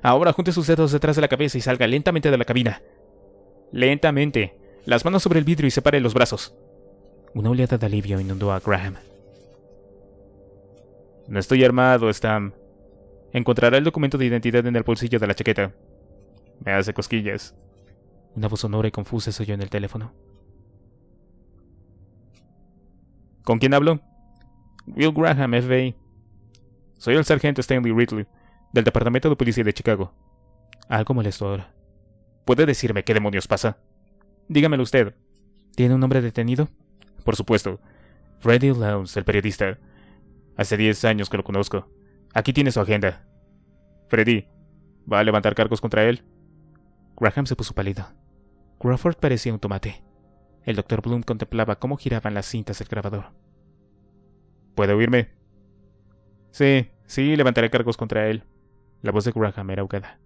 Ahora junte sus dedos detrás de la cabeza y salga lentamente de la cabina. Lentamente. Las manos sobre el vidrio y separe los brazos. Una oleada de alivio inundó a Graham. No estoy armado, Stam. Encontrará el documento de identidad en el bolsillo de la chaqueta. Me hace cosquillas. Una voz sonora y confusa se oyó en el teléfono. ¿Con quién hablo? Will Graham, FBI. Soy el sargento Stanley Ridley, del Departamento de Policía de Chicago. Algo molesto ahora. ¿Puede decirme qué demonios pasa? Dígamelo usted. ¿Tiene un hombre detenido? Por supuesto. Freddy Lowes, el periodista. Hace 10 años que lo conozco. Aquí tiene su agenda. Freddy, ¿va a levantar cargos contra él? Graham se puso pálido. Crawford parecía un tomate. El doctor Bloom contemplaba cómo giraban las cintas del grabador. —¿Puede oírme. Sí, sí, levantaré cargos contra él. La voz de Graham era ahogada.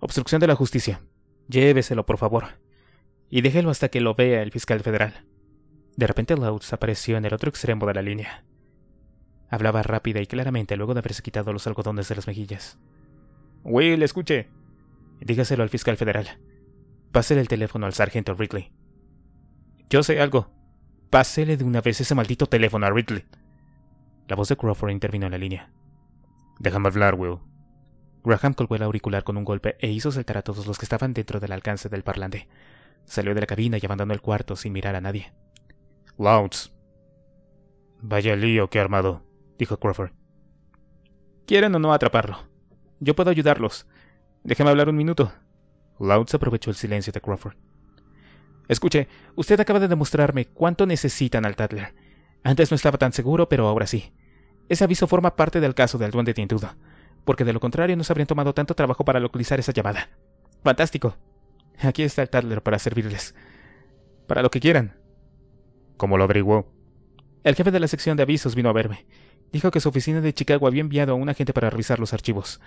Obstrucción de la justicia. Lléveselo, por favor. Y déjelo hasta que lo vea el fiscal federal. De repente Louds apareció en el otro extremo de la línea. Hablaba rápida y claramente luego de haberse quitado los algodones de las mejillas. Will, escuche. Dígaselo al fiscal federal. Pásele el teléfono al sargento Ridley. Yo sé algo. Pásele de una vez ese maldito teléfono a Ridley. La voz de Crawford intervino en la línea. Déjame hablar, Will. Graham colgó el auricular con un golpe e hizo saltar a todos los que estaban dentro del alcance del parlante. Salió de la cabina y abandonó el cuarto sin mirar a nadie. Louds. Vaya lío que armado, dijo Crawford. Quieren o no atraparlo. Yo puedo ayudarlos. Déjame hablar un minuto. Louds aprovechó el silencio de Crawford. Escuche, usted acaba de demostrarme cuánto necesitan al Tadler. Antes no estaba tan seguro, pero ahora sí. Ese aviso forma parte del caso del duende tientudo, porque de lo contrario no habrían tomado tanto trabajo para localizar esa llamada. Fantástico. Aquí está el Tadler para servirles. Para lo que quieran. ¿Cómo lo averiguó? El jefe de la sección de avisos vino a verme dijo que su oficina de Chicago había enviado a un agente para revisar los archivos.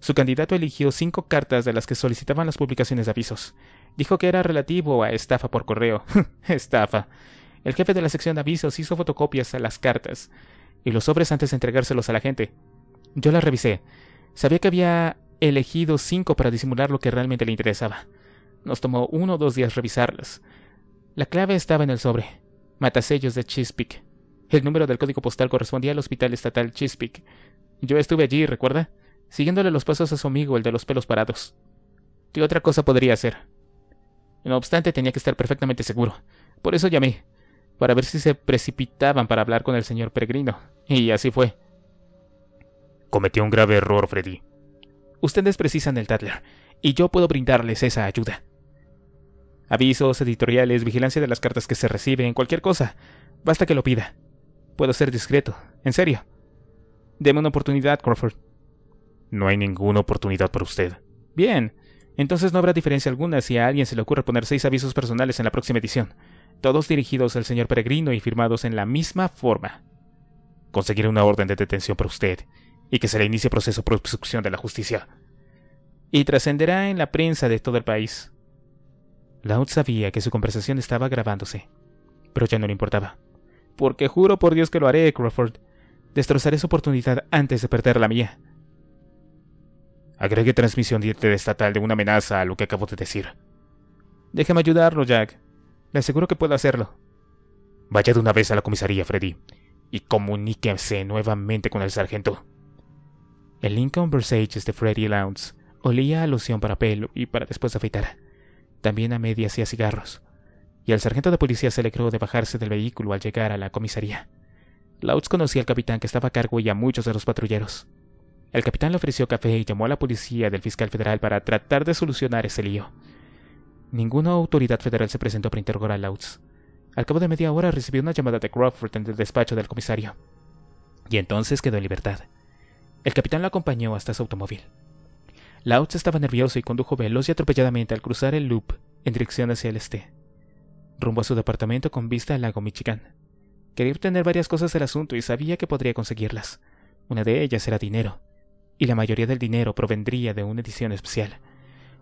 Su candidato eligió cinco cartas de las que solicitaban las publicaciones de avisos. Dijo que era relativo a estafa por correo. estafa. El jefe de la sección de avisos hizo fotocopias a las cartas y los sobres antes de entregárselos a la gente. Yo las revisé. Sabía que había elegido cinco para disimular lo que realmente le interesaba. Nos tomó uno o dos días revisarlas. La clave estaba en el sobre. Matasellos de Chispic. El número del código postal correspondía al Hospital Estatal Chiswick. Yo estuve allí, ¿recuerda? Siguiéndole los pasos a su amigo, el de los pelos parados. ¿Qué otra cosa podría hacer? No obstante, tenía que estar perfectamente seguro. Por eso llamé, para ver si se precipitaban para hablar con el señor peregrino. Y así fue. Cometió un grave error, Freddy. Ustedes precisan el Tatler, y yo puedo brindarles esa ayuda. Avisos, editoriales, vigilancia de las cartas que se reciben, cualquier cosa. Basta que lo pida. Puedo ser discreto, en serio. Deme una oportunidad, Crawford. No hay ninguna oportunidad para usted. Bien, entonces no habrá diferencia alguna si a alguien se le ocurre poner seis avisos personales en la próxima edición, todos dirigidos al señor Peregrino y firmados en la misma forma. Conseguiré una orden de detención para usted y que se le inicie proceso por obstrucción de la justicia. Y trascenderá en la prensa de todo el país. Laud sabía que su conversación estaba grabándose, pero ya no le importaba porque juro por Dios que lo haré, Crawford. Destrozaré su oportunidad antes de perder la mía. Agregue transmisión estatal de una amenaza a lo que acabo de decir. Déjame ayudarlo, Jack. Le aseguro que puedo hacerlo. Vaya de una vez a la comisaría, Freddy, y comuníquese nuevamente con el sargento. El Lincoln Versailles de Freddy Lounge olía a loción para pelo y para después afeitar. También a medias y a cigarros y el sargento de policía se le de bajarse del vehículo al llegar a la comisaría. Lautz conocía al capitán que estaba a cargo y a muchos de los patrulleros. El capitán le ofreció café y llamó a la policía del fiscal federal para tratar de solucionar ese lío. Ninguna autoridad federal se presentó para interrogar a Lautz. Al cabo de media hora recibió una llamada de Crawford en el despacho del comisario. Y entonces quedó en libertad. El capitán lo acompañó hasta su automóvil. Lautz estaba nervioso y condujo veloz y atropelladamente al cruzar el loop en dirección hacia el este rumbo a su departamento con vista al lago Michigan. Quería obtener varias cosas del asunto y sabía que podría conseguirlas. Una de ellas era dinero, y la mayoría del dinero provendría de una edición especial.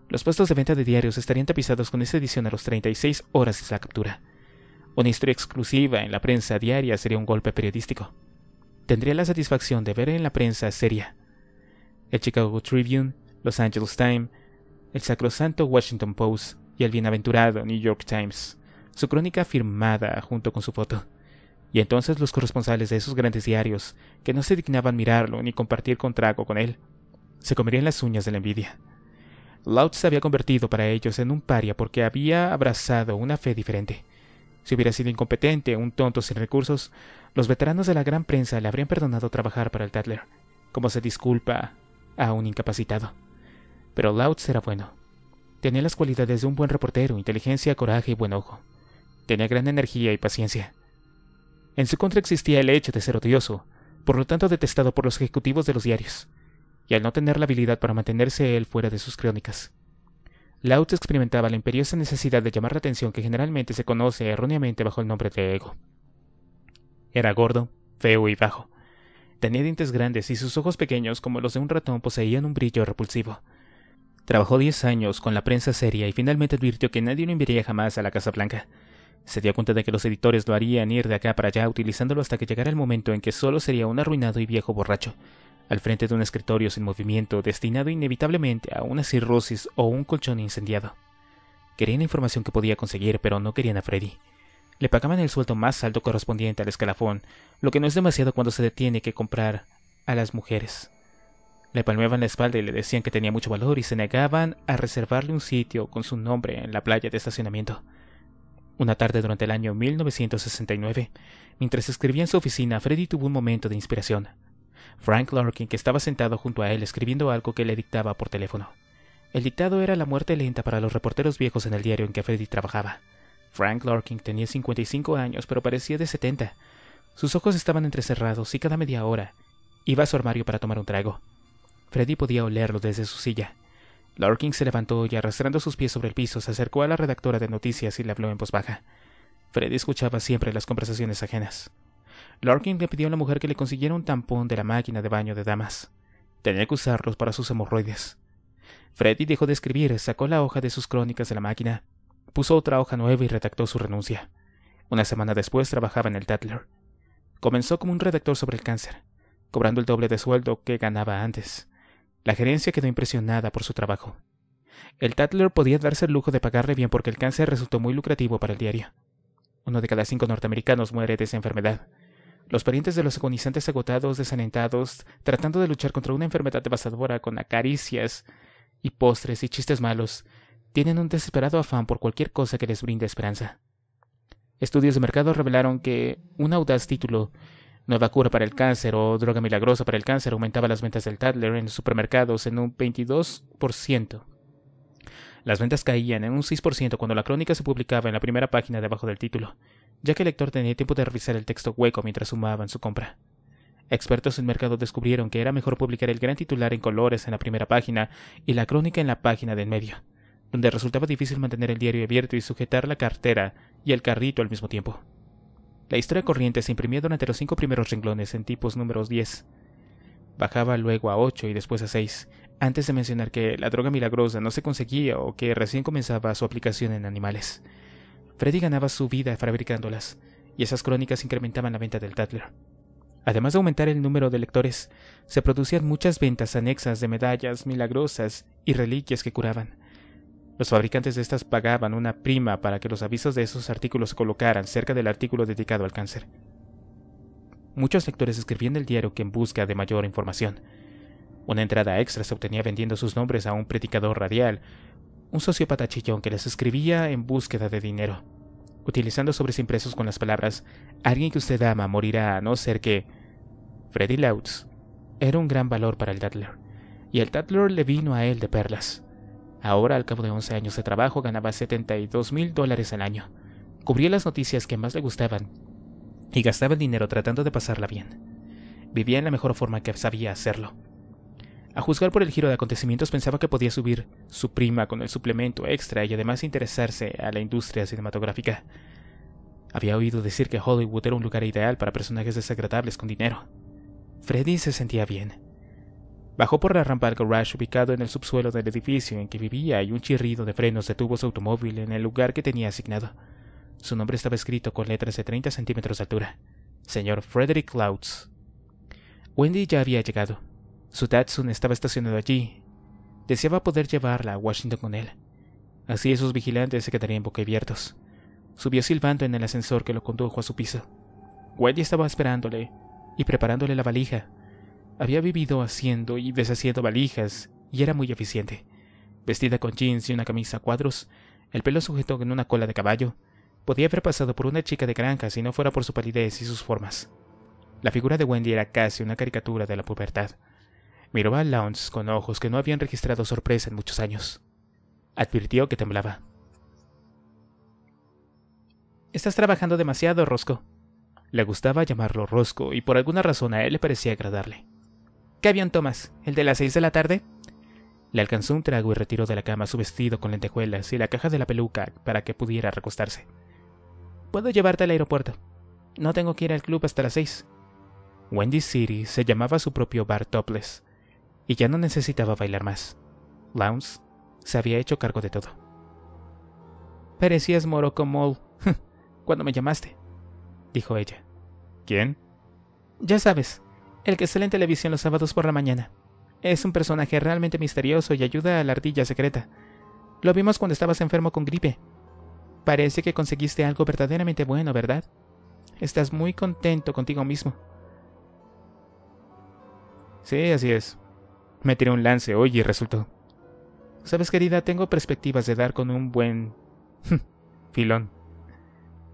Los puestos de venta de diarios estarían tapizados con esa edición a los 36 horas de la captura. Una historia exclusiva en la prensa diaria sería un golpe periodístico. Tendría la satisfacción de ver en la prensa seria el Chicago Tribune, Los Angeles Times, el Sacrosanto Washington Post y el Bienaventurado New York Times su crónica firmada junto con su foto. Y entonces los corresponsales de esos grandes diarios, que no se dignaban mirarlo ni compartir con trago con él, se comerían las uñas de la envidia. Laut se había convertido para ellos en un paria porque había abrazado una fe diferente. Si hubiera sido incompetente, un tonto sin recursos, los veteranos de la gran prensa le habrían perdonado trabajar para el Tatler, como se disculpa a un incapacitado. Pero Lautz era bueno. Tenía las cualidades de un buen reportero, inteligencia, coraje y buen ojo. Tenía gran energía y paciencia. En su contra existía el hecho de ser odioso, por lo tanto detestado por los ejecutivos de los diarios, y al no tener la habilidad para mantenerse él fuera de sus crónicas. Laud experimentaba la imperiosa necesidad de llamar la atención que generalmente se conoce erróneamente bajo el nombre de ego. Era gordo, feo y bajo. Tenía dientes grandes y sus ojos pequeños como los de un ratón poseían un brillo repulsivo. Trabajó diez años con la prensa seria y finalmente advirtió que nadie lo inviría jamás a la Casa Blanca. Se dio cuenta de que los editores lo harían ir de acá para allá utilizándolo hasta que llegara el momento en que solo sería un arruinado y viejo borracho, al frente de un escritorio sin movimiento destinado inevitablemente a una cirrosis o un colchón incendiado. Querían información que podía conseguir, pero no querían a Freddy. Le pagaban el sueldo más alto correspondiente al escalafón, lo que no es demasiado cuando se detiene que comprar a las mujeres. Le palmeaban la espalda y le decían que tenía mucho valor y se negaban a reservarle un sitio con su nombre en la playa de estacionamiento. Una tarde durante el año 1969, mientras escribía en su oficina, Freddy tuvo un momento de inspiración. Frank Larkin, que estaba sentado junto a él escribiendo algo que le dictaba por teléfono. El dictado era la muerte lenta para los reporteros viejos en el diario en que Freddy trabajaba. Frank Larkin tenía 55 años, pero parecía de 70. Sus ojos estaban entrecerrados y cada media hora iba a su armario para tomar un trago. Freddy podía olerlo desde su silla. Larkin se levantó y arrastrando sus pies sobre el piso se acercó a la redactora de noticias y le habló en voz baja. Freddy escuchaba siempre las conversaciones ajenas. Larkin le pidió a la mujer que le consiguiera un tampón de la máquina de baño de damas. Tenía que usarlos para sus hemorroides. Freddy dejó de escribir, sacó la hoja de sus crónicas de la máquina, puso otra hoja nueva y redactó su renuncia. Una semana después trabajaba en el Tatler. Comenzó como un redactor sobre el cáncer, cobrando el doble de sueldo que ganaba antes. La gerencia quedó impresionada por su trabajo. El Tatler podía darse el lujo de pagarle bien porque el cáncer resultó muy lucrativo para el diario. Uno de cada cinco norteamericanos muere de esa enfermedad. Los parientes de los agonizantes agotados, desalentados, tratando de luchar contra una enfermedad devastadora con acaricias y postres y chistes malos, tienen un desesperado afán por cualquier cosa que les brinde esperanza. Estudios de mercado revelaron que un audaz título nueva cura para el cáncer o droga milagrosa para el cáncer aumentaba las ventas del Tadler en supermercados en un 22%. Las ventas caían en un 6% cuando la crónica se publicaba en la primera página debajo del título, ya que el lector tenía tiempo de revisar el texto hueco mientras sumaban su compra. Expertos en mercado descubrieron que era mejor publicar el gran titular en colores en la primera página y la crónica en la página de en medio, donde resultaba difícil mantener el diario abierto y sujetar la cartera y el carrito al mismo tiempo. La historia corriente se imprimía durante los cinco primeros renglones en tipos números 10. Bajaba luego a 8 y después a 6, antes de mencionar que la droga milagrosa no se conseguía o que recién comenzaba su aplicación en animales. Freddy ganaba su vida fabricándolas, y esas crónicas incrementaban la venta del Tatler. Además de aumentar el número de lectores, se producían muchas ventas anexas de medallas milagrosas y reliquias que curaban. Los fabricantes de estas pagaban una prima para que los avisos de esos artículos se colocaran cerca del artículo dedicado al cáncer. Muchos lectores escribían el diario que en busca de mayor información. Una entrada extra se obtenía vendiendo sus nombres a un predicador radial, un sociopata chillón que les escribía en búsqueda de dinero, utilizando sobres impresos con las palabras: Alguien que usted ama morirá a no ser que. Freddy Lautz era un gran valor para el Tatler, y el Tatler le vino a él de perlas. Ahora, al cabo de 11 años de trabajo, ganaba 72 mil dólares al año. Cubría las noticias que más le gustaban y gastaba el dinero tratando de pasarla bien. Vivía en la mejor forma que sabía hacerlo. A juzgar por el giro de acontecimientos, pensaba que podía subir su prima con el suplemento extra y además interesarse a la industria cinematográfica. Había oído decir que Hollywood era un lugar ideal para personajes desagradables con dinero. Freddy se sentía bien. Bajó por la rampa del garage ubicado en el subsuelo del edificio en que vivía y un chirrido de frenos detuvo su automóvil en el lugar que tenía asignado. Su nombre estaba escrito con letras de 30 centímetros de altura. Señor Frederick Clouds. Wendy ya había llegado. Su Tatsun estaba estacionado allí. Deseaba poder llevarla a Washington con él. Así esos vigilantes se quedarían abiertos. Subió silbando en el ascensor que lo condujo a su piso. Wendy estaba esperándole y preparándole la valija había vivido haciendo y deshaciendo valijas y era muy eficiente. Vestida con jeans y una camisa a cuadros, el pelo sujeto en una cola de caballo, podía haber pasado por una chica de granja si no fuera por su palidez y sus formas. La figura de Wendy era casi una caricatura de la pubertad. Miró a Lounge con ojos que no habían registrado sorpresa en muchos años. Advirtió que temblaba. Estás trabajando demasiado, Rosco. Le gustaba llamarlo Rosco y por alguna razón a él le parecía agradarle ¿Qué avión tomas? ¿El de las seis de la tarde? Le alcanzó un trago y retiró de la cama su vestido con lentejuelas y la caja de la peluca para que pudiera recostarse. Puedo llevarte al aeropuerto. No tengo que ir al club hasta las seis. Wendy City se llamaba su propio bar topless, y ya no necesitaba bailar más. Lounge se había hecho cargo de todo. Parecías moro como cuando me llamaste, dijo ella. ¿Quién? Ya sabes, el que sale en televisión los sábados por la mañana. Es un personaje realmente misterioso y ayuda a la ardilla secreta. Lo vimos cuando estabas enfermo con gripe. Parece que conseguiste algo verdaderamente bueno, ¿verdad? Estás muy contento contigo mismo. Sí, así es. Me tiré un lance hoy y resultó. Sabes, querida, tengo perspectivas de dar con un buen... filón.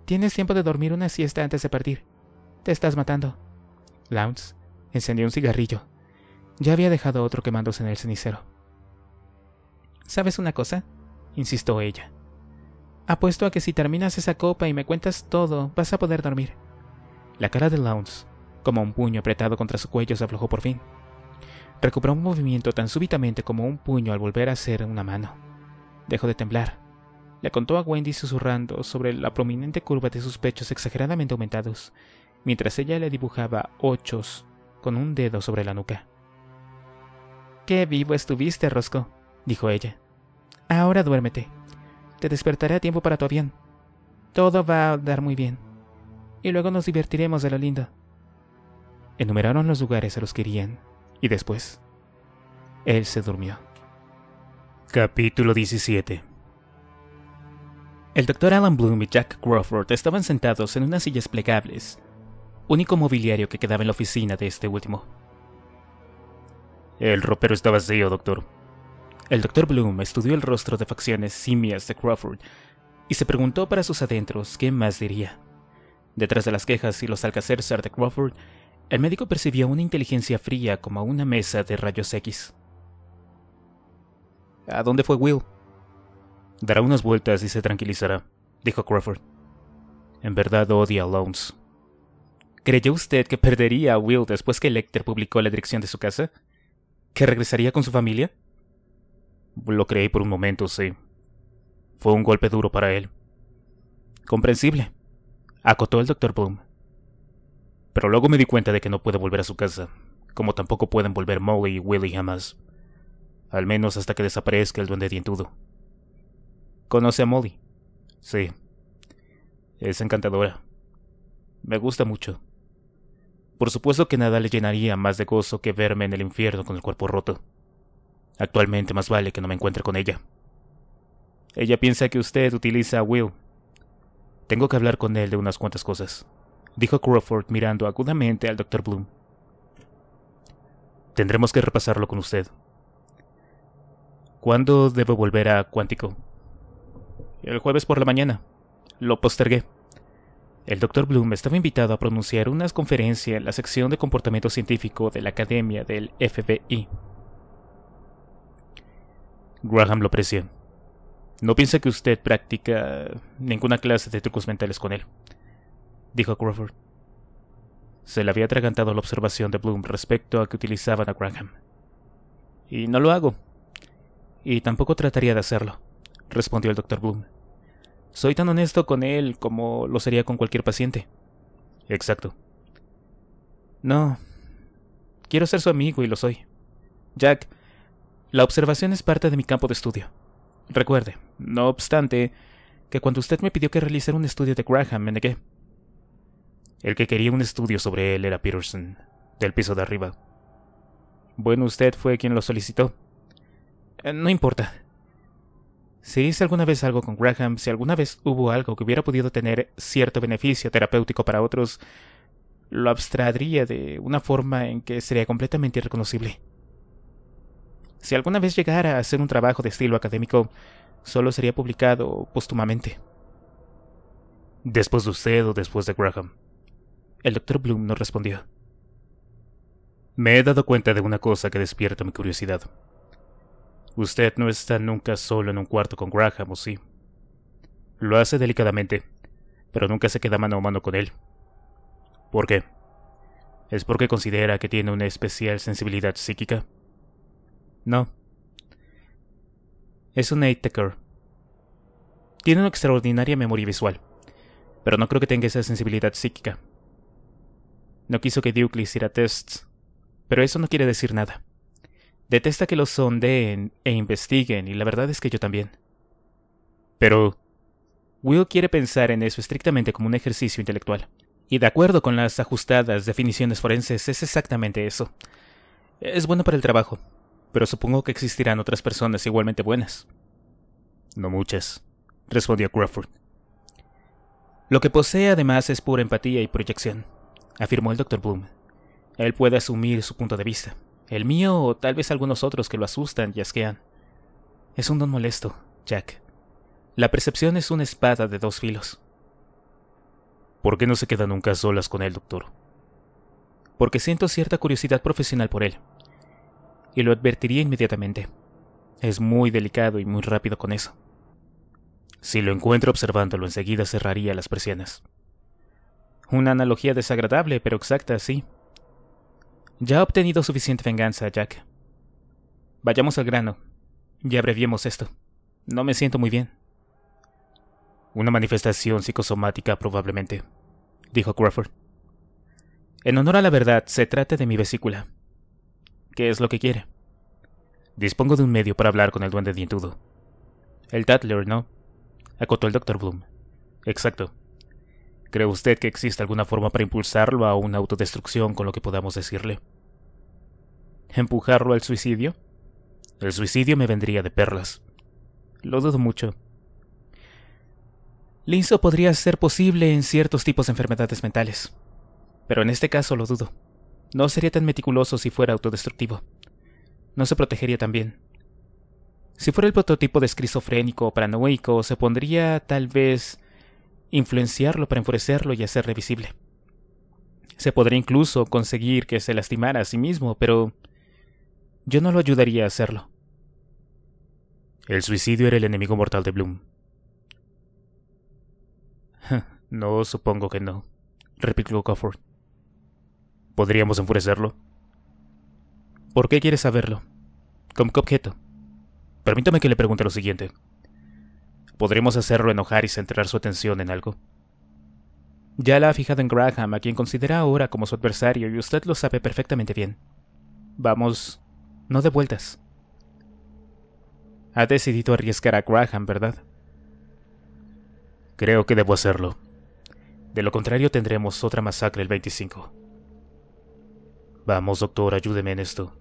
Tienes tiempo de dormir una siesta antes de partir. Te estás matando. Lounge. Encendió un cigarrillo. Ya había dejado otro quemándose en el cenicero. ¿Sabes una cosa? insistió ella. Apuesto a que si terminas esa copa y me cuentas todo, vas a poder dormir. La cara de Lowndes, como un puño apretado contra su cuello, se aflojó por fin. Recuperó un movimiento tan súbitamente como un puño al volver a ser una mano. Dejó de temblar. Le contó a Wendy susurrando sobre la prominente curva de sus pechos exageradamente aumentados, mientras ella le dibujaba ochos con un dedo sobre la nuca. Qué vivo estuviste, Rosco, dijo ella. Ahora duérmete. Te despertaré a tiempo para tu avión. Todo va a dar muy bien. Y luego nos divertiremos de lo lindo. Enumeraron los lugares a los que irían, y después, él se durmió. Capítulo 17 El doctor Alan Bloom y Jack Crawford estaban sentados en unas sillas plegables, único mobiliario que quedaba en la oficina de este último. El ropero está vacío, doctor. El doctor Bloom estudió el rostro de facciones simias de Crawford y se preguntó para sus adentros qué más diría. Detrás de las quejas y los alcaceres de Crawford, el médico percibía una inteligencia fría como una mesa de rayos X. ¿A dónde fue Will? Dará unas vueltas y se tranquilizará, dijo Crawford. En verdad odia a Lones. ¿Creyó usted que perdería a Will después que Lecter publicó la dirección de su casa? ¿Que regresaría con su familia? Lo creí por un momento, sí. Fue un golpe duro para él. Comprensible, acotó el doctor Boom. Pero luego me di cuenta de que no puede volver a su casa, como tampoco pueden volver Molly y Willy jamás. Al menos hasta que desaparezca el duende dientudo. ¿Conoce a Molly? Sí. Es encantadora. Me gusta mucho. Por supuesto que nada le llenaría más de gozo que verme en el infierno con el cuerpo roto. Actualmente más vale que no me encuentre con ella. Ella piensa que usted utiliza a Will. Tengo que hablar con él de unas cuantas cosas, dijo Crawford mirando agudamente al Dr. Bloom. Tendremos que repasarlo con usted. ¿Cuándo debo volver a Cuántico? El jueves por la mañana. Lo postergué. El Dr. Bloom estaba invitado a pronunciar una conferencia en la sección de comportamiento científico de la Academia del FBI. Graham lo presionó. No piensa que usted practica ninguna clase de trucos mentales con él, dijo Crawford. Se le había atragantado la observación de Bloom respecto a que utilizaban a Graham. Y no lo hago. Y tampoco trataría de hacerlo, respondió el doctor Bloom. Soy tan honesto con él como lo sería con cualquier paciente. Exacto. No. Quiero ser su amigo y lo soy. Jack, la observación es parte de mi campo de estudio. Recuerde, no obstante, que cuando usted me pidió que realizara un estudio de Graham, me negué. El que quería un estudio sobre él era Peterson, del piso de arriba. Bueno, usted fue quien lo solicitó. Eh, no importa. Si hice alguna vez algo con Graham, si alguna vez hubo algo que hubiera podido tener cierto beneficio terapéutico para otros, lo abstraería de una forma en que sería completamente irreconocible. Si alguna vez llegara a hacer un trabajo de estilo académico, solo sería publicado póstumamente. ¿Después de usted o después de Graham? El doctor Bloom no respondió. Me he dado cuenta de una cosa que despierta mi curiosidad. Usted no está nunca solo en un cuarto con Graham, ¿o sí? Lo hace delicadamente, pero nunca se queda mano a mano con él. ¿Por qué? ¿Es porque considera que tiene una especial sensibilidad psíquica? No. Es un taker. Tiene una extraordinaria memoria visual, pero no creo que tenga esa sensibilidad psíquica. No quiso que Duke le hiciera tests, pero eso no quiere decir nada. Detesta que lo sondeen e investiguen, y la verdad es que yo también. Pero... Will quiere pensar en eso estrictamente como un ejercicio intelectual. Y de acuerdo con las ajustadas definiciones forenses, es exactamente eso. Es bueno para el trabajo, pero supongo que existirán otras personas igualmente buenas. No muchas, respondió Crawford. Lo que posee además es pura empatía y proyección, afirmó el doctor Bloom. Él puede asumir su punto de vista. El mío o tal vez algunos otros que lo asustan y asquean. Es un don molesto, Jack. La percepción es una espada de dos filos. ¿Por qué no se queda nunca solas con él, doctor? Porque siento cierta curiosidad profesional por él. Y lo advertiría inmediatamente. Es muy delicado y muy rápido con eso. Si lo encuentro observándolo, enseguida cerraría las persianas. Una analogía desagradable, pero exacta, sí, ya ha obtenido suficiente venganza, Jack. Vayamos al grano y abreviemos esto. No me siento muy bien. Una manifestación psicosomática probablemente, dijo Crawford. En honor a la verdad, se trata de mi vesícula. ¿Qué es lo que quiere? Dispongo de un medio para hablar con el duende dientudo. El Tatler, ¿no? acotó el Dr. Bloom. Exacto. ¿Cree usted que existe alguna forma para impulsarlo a una autodestrucción con lo que podamos decirle? ¿Empujarlo al suicidio? El suicidio me vendría de perlas. Lo dudo mucho. Linzo podría ser posible en ciertos tipos de enfermedades mentales, pero en este caso lo dudo. No sería tan meticuloso si fuera autodestructivo. No se protegería tan bien. Si fuera el prototipo de esquizofrénico o paranoico, se pondría tal vez influenciarlo para enfurecerlo y hacerle visible. Se podría incluso conseguir que se lastimara a sí mismo, pero yo no lo ayudaría a hacerlo. El suicidio era el enemigo mortal de Bloom. No, supongo que no, replicó Crawford. ¿Podríamos enfurecerlo? ¿Por qué quieres saberlo? ¿Con qué objeto? Permítame que le pregunte lo siguiente podremos hacerlo enojar y centrar su atención en algo. Ya la ha fijado en Graham, a quien considera ahora como su adversario, y usted lo sabe perfectamente bien. Vamos, no de vueltas. Ha decidido arriesgar a Graham, ¿verdad? Creo que debo hacerlo. De lo contrario tendremos otra masacre el 25. Vamos, doctor, ayúdeme en esto.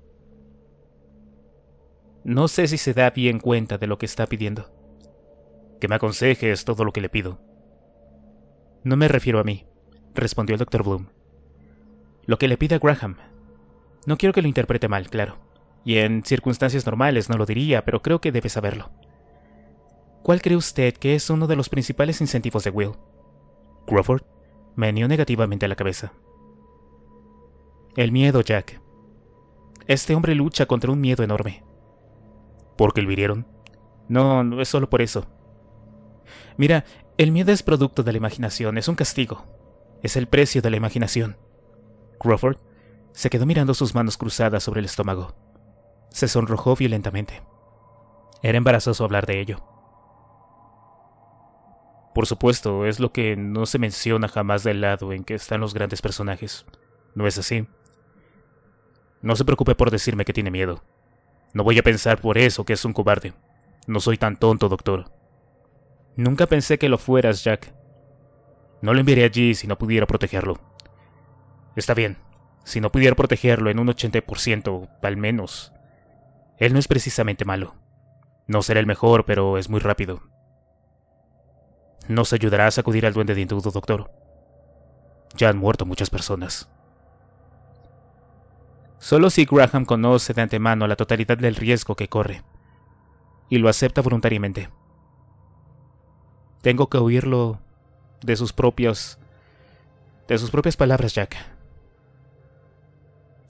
No sé si se da bien cuenta de lo que está pidiendo. Que me aconseje es todo lo que le pido. No me refiero a mí, respondió el doctor Bloom. Lo que le pide a Graham. No quiero que lo interprete mal, claro. Y en circunstancias normales no lo diría, pero creo que debe saberlo. ¿Cuál cree usted que es uno de los principales incentivos de Will? Crawford meneó negativamente la cabeza. El miedo, Jack. Este hombre lucha contra un miedo enorme. ¿Por qué lo hirieron? No, no es solo por eso. Mira, el miedo es producto de la imaginación, es un castigo. Es el precio de la imaginación. Crawford se quedó mirando sus manos cruzadas sobre el estómago. Se sonrojó violentamente. Era embarazoso hablar de ello. Por supuesto, es lo que no se menciona jamás del lado en que están los grandes personajes. ¿No es así? No se preocupe por decirme que tiene miedo. No voy a pensar por eso que es un cobarde. No soy tan tonto, doctor. Nunca pensé que lo fueras, Jack. No lo enviaré allí si no pudiera protegerlo. Está bien, si no pudiera protegerlo en un 80%, al menos. Él no es precisamente malo. No será el mejor, pero es muy rápido. Nos ayudará a sacudir al duende de indudo, doctor. Ya han muerto muchas personas. Solo si Graham conoce de antemano la totalidad del riesgo que corre, y lo acepta voluntariamente. Tengo que oírlo de sus propios. de sus propias palabras, Jack.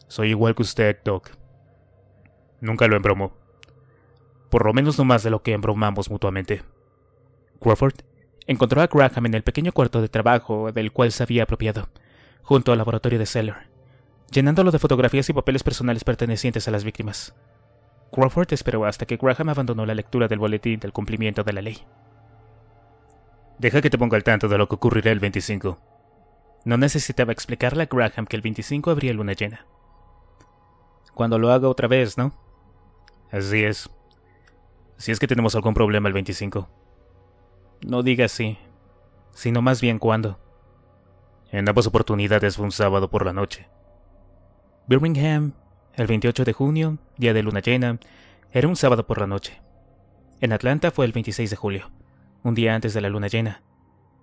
Soy igual que usted, Doc. Nunca lo embromó. Por lo menos no más de lo que embromamos mutuamente. Crawford encontró a Graham en el pequeño cuarto de trabajo del cual se había apropiado, junto al laboratorio de Seller, llenándolo de fotografías y papeles personales pertenecientes a las víctimas. Crawford esperó hasta que Graham abandonó la lectura del boletín del cumplimiento de la ley. Deja que te ponga al tanto de lo que ocurrirá el 25. No necesitaba explicarle a Graham que el 25 habría luna llena. Cuando lo haga otra vez, ¿no? Así es. Si es que tenemos algún problema el 25. No diga sí, sino más bien cuándo. En ambas oportunidades fue un sábado por la noche. Birmingham, el 28 de junio, día de luna llena, era un sábado por la noche. En Atlanta fue el 26 de julio un día antes de la luna llena,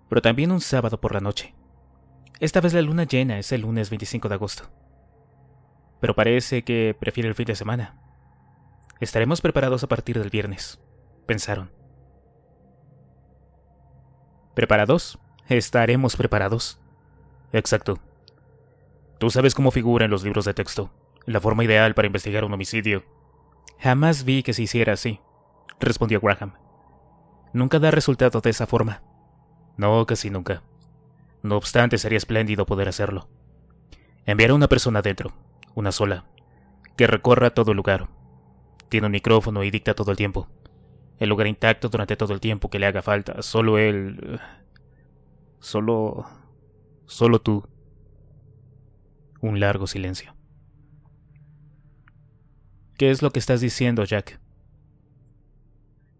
pero también un sábado por la noche. Esta vez la luna llena es el lunes 25 de agosto. Pero parece que prefiere el fin de semana. Estaremos preparados a partir del viernes, pensaron. ¿Preparados? Estaremos preparados. Exacto. Tú sabes cómo figura en los libros de texto, la forma ideal para investigar un homicidio. Jamás vi que se hiciera así, respondió Graham nunca da resultado de esa forma. No, casi nunca. No obstante, sería espléndido poder hacerlo. Enviar a una persona dentro, una sola, que recorra todo el lugar. Tiene un micrófono y dicta todo el tiempo. El lugar intacto durante todo el tiempo que le haga falta. Solo él... Eh, solo... Solo tú. Un largo silencio. ¿Qué es lo que estás diciendo, Jack?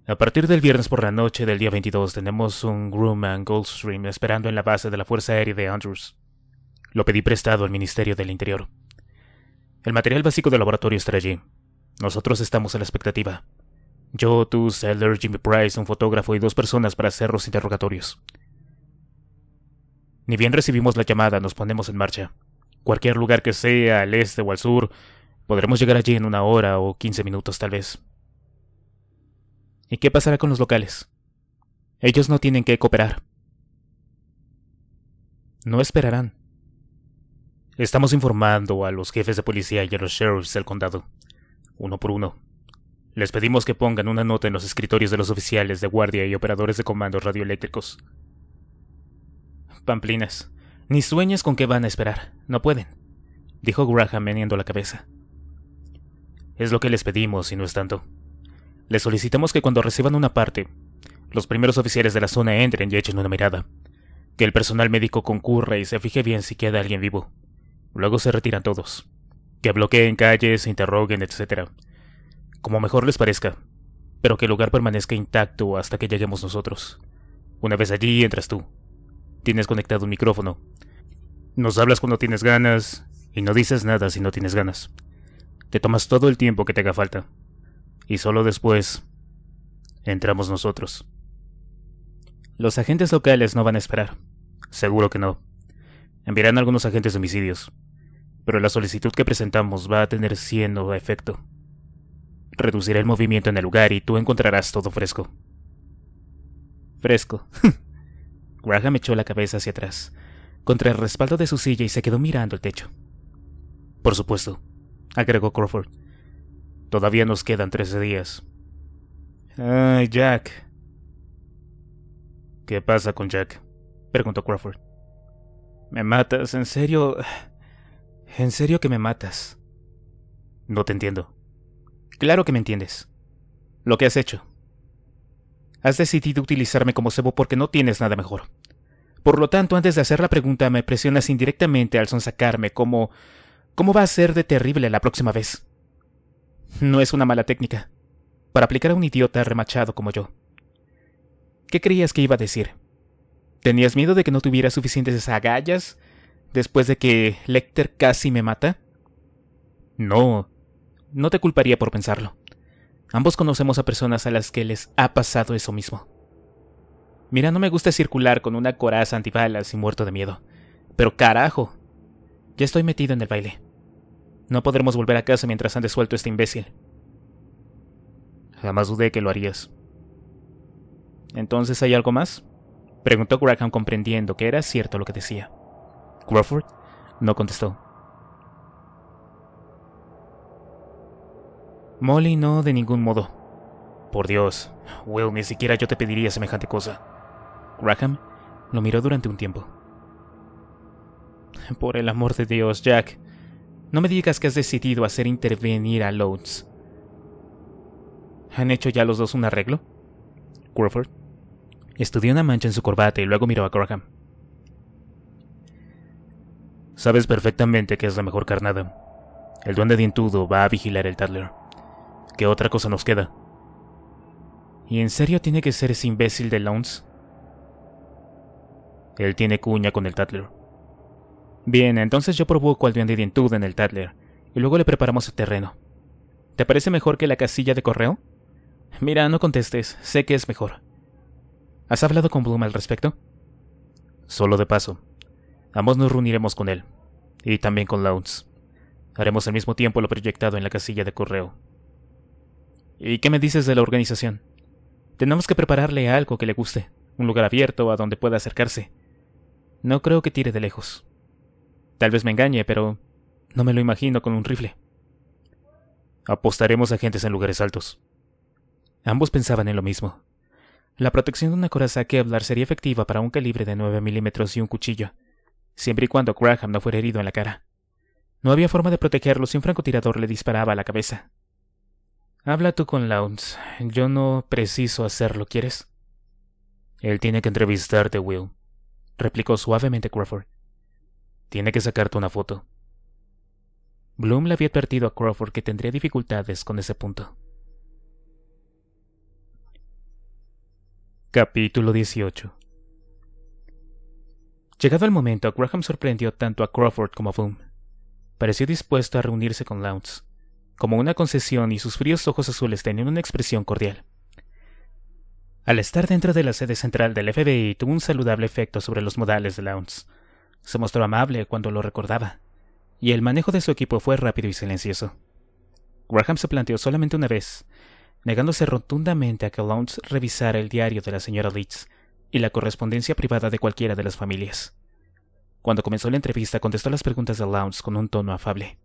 A partir del viernes por la noche del día 22 tenemos un Grumman Goldstream esperando en la base de la Fuerza Aérea de Andrews. Lo pedí prestado al Ministerio del Interior. El material básico del laboratorio estará allí. Nosotros estamos a la expectativa. Yo, tú, Seller, Jimmy Price, un fotógrafo y dos personas para hacer los interrogatorios. Ni bien recibimos la llamada, nos ponemos en marcha. Cualquier lugar que sea, al este o al sur, podremos llegar allí en una hora o quince minutos tal vez. ¿Y qué pasará con los locales? Ellos no tienen que cooperar. No esperarán. Estamos informando a los jefes de policía y a los sheriffs del condado, uno por uno. Les pedimos que pongan una nota en los escritorios de los oficiales de guardia y operadores de comandos radioeléctricos. Pamplinas, ni sueñes con qué van a esperar. No pueden, dijo Graham meneando la cabeza. Es lo que les pedimos y no es tanto. Les solicitamos que cuando reciban una parte, los primeros oficiales de la zona entren y echen una mirada. Que el personal médico concurra y se fije bien si queda alguien vivo. Luego se retiran todos. Que bloqueen calles, interroguen, etc. Como mejor les parezca. Pero que el lugar permanezca intacto hasta que lleguemos nosotros. Una vez allí, entras tú. Tienes conectado un micrófono. Nos hablas cuando tienes ganas y no dices nada si no tienes ganas. Te tomas todo el tiempo que te haga falta y solo después entramos nosotros. Los agentes locales no van a esperar. Seguro que no. Enviarán algunos agentes de homicidios. Pero la solicitud que presentamos va a tener siendo efecto. Reducirá el movimiento en el lugar y tú encontrarás todo fresco. Fresco. Graham echó la cabeza hacia atrás, contra el respaldo de su silla y se quedó mirando el techo. Por supuesto, agregó Crawford. Todavía nos quedan 13 días. Ay, Jack. ¿Qué pasa con Jack? Preguntó Crawford. Me matas, en serio. En serio que me matas. No te entiendo. Claro que me entiendes. Lo que has hecho. Has decidido utilizarme como cebo porque no tienes nada mejor. Por lo tanto, antes de hacer la pregunta, me presionas indirectamente al sonsacarme como... ¿Cómo va a ser de terrible la próxima vez? No es una mala técnica. Para aplicar a un idiota remachado como yo. ¿Qué creías que iba a decir? ¿Tenías miedo de que no tuviera suficientes agallas después de que Lecter casi me mata? No. No te culparía por pensarlo. Ambos conocemos a personas a las que les ha pasado eso mismo. Mira, no me gusta circular con una coraza antibalas y muerto de miedo. Pero carajo. Ya estoy metido en el baile. No podremos volver a casa mientras han desuelto a este imbécil. Jamás dudé que lo harías. ¿Entonces hay algo más? Preguntó Graham comprendiendo que era cierto lo que decía. Crawford no contestó. Molly no de ningún modo. Por Dios, Will, ni siquiera yo te pediría semejante cosa. Graham lo miró durante un tiempo. Por el amor de Dios, Jack. No me digas que has decidido hacer intervenir a Lowndes. ¿Han hecho ya los dos un arreglo? Crawford. Estudió una mancha en su corbata y luego miró a Graham. Sabes perfectamente que es la mejor carnada. El duende dientudo va a vigilar el Tadler. ¿Qué otra cosa nos queda? ¿Y en serio tiene que ser ese imbécil de Lowndes? Él tiene cuña con el Tatler. Bien, entonces yo provoco al duende de en el Tatler, y luego le preparamos el terreno. ¿Te parece mejor que la casilla de correo? Mira, no contestes, sé que es mejor. ¿Has hablado con Bloom al respecto? Solo de paso. Ambos nos reuniremos con él, y también con Lowndes. Haremos al mismo tiempo lo proyectado en la casilla de correo. ¿Y qué me dices de la organización? Tenemos que prepararle algo que le guste, un lugar abierto a donde pueda acercarse. No creo que tire de lejos. Tal vez me engañe, pero no me lo imagino con un rifle. Apostaremos a gentes en lugares altos. Ambos pensaban en lo mismo. La protección de una coraza hablar sería efectiva para un calibre de 9 milímetros y un cuchillo, siempre y cuando Graham no fuera herido en la cara. No había forma de protegerlo si un francotirador le disparaba a la cabeza. Habla tú con Lowndes. Yo no preciso hacerlo, ¿quieres? Él tiene que entrevistarte, Will, replicó suavemente Crawford. Tiene que sacarte una foto. Bloom le había advertido a Crawford que tendría dificultades con ese punto. Capítulo 18 Llegado el momento, Graham sorprendió tanto a Crawford como a Bloom. Pareció dispuesto a reunirse con Lowndes, como una concesión y sus fríos ojos azules tenían una expresión cordial. Al estar dentro de la sede central del FBI tuvo un saludable efecto sobre los modales de Lowndes. Se mostró amable cuando lo recordaba, y el manejo de su equipo fue rápido y silencioso. Graham se planteó solamente una vez, negándose rotundamente a que Lowndes revisara el diario de la señora Leeds y la correspondencia privada de cualquiera de las familias. Cuando comenzó la entrevista, contestó las preguntas de Lowndes con un tono afable.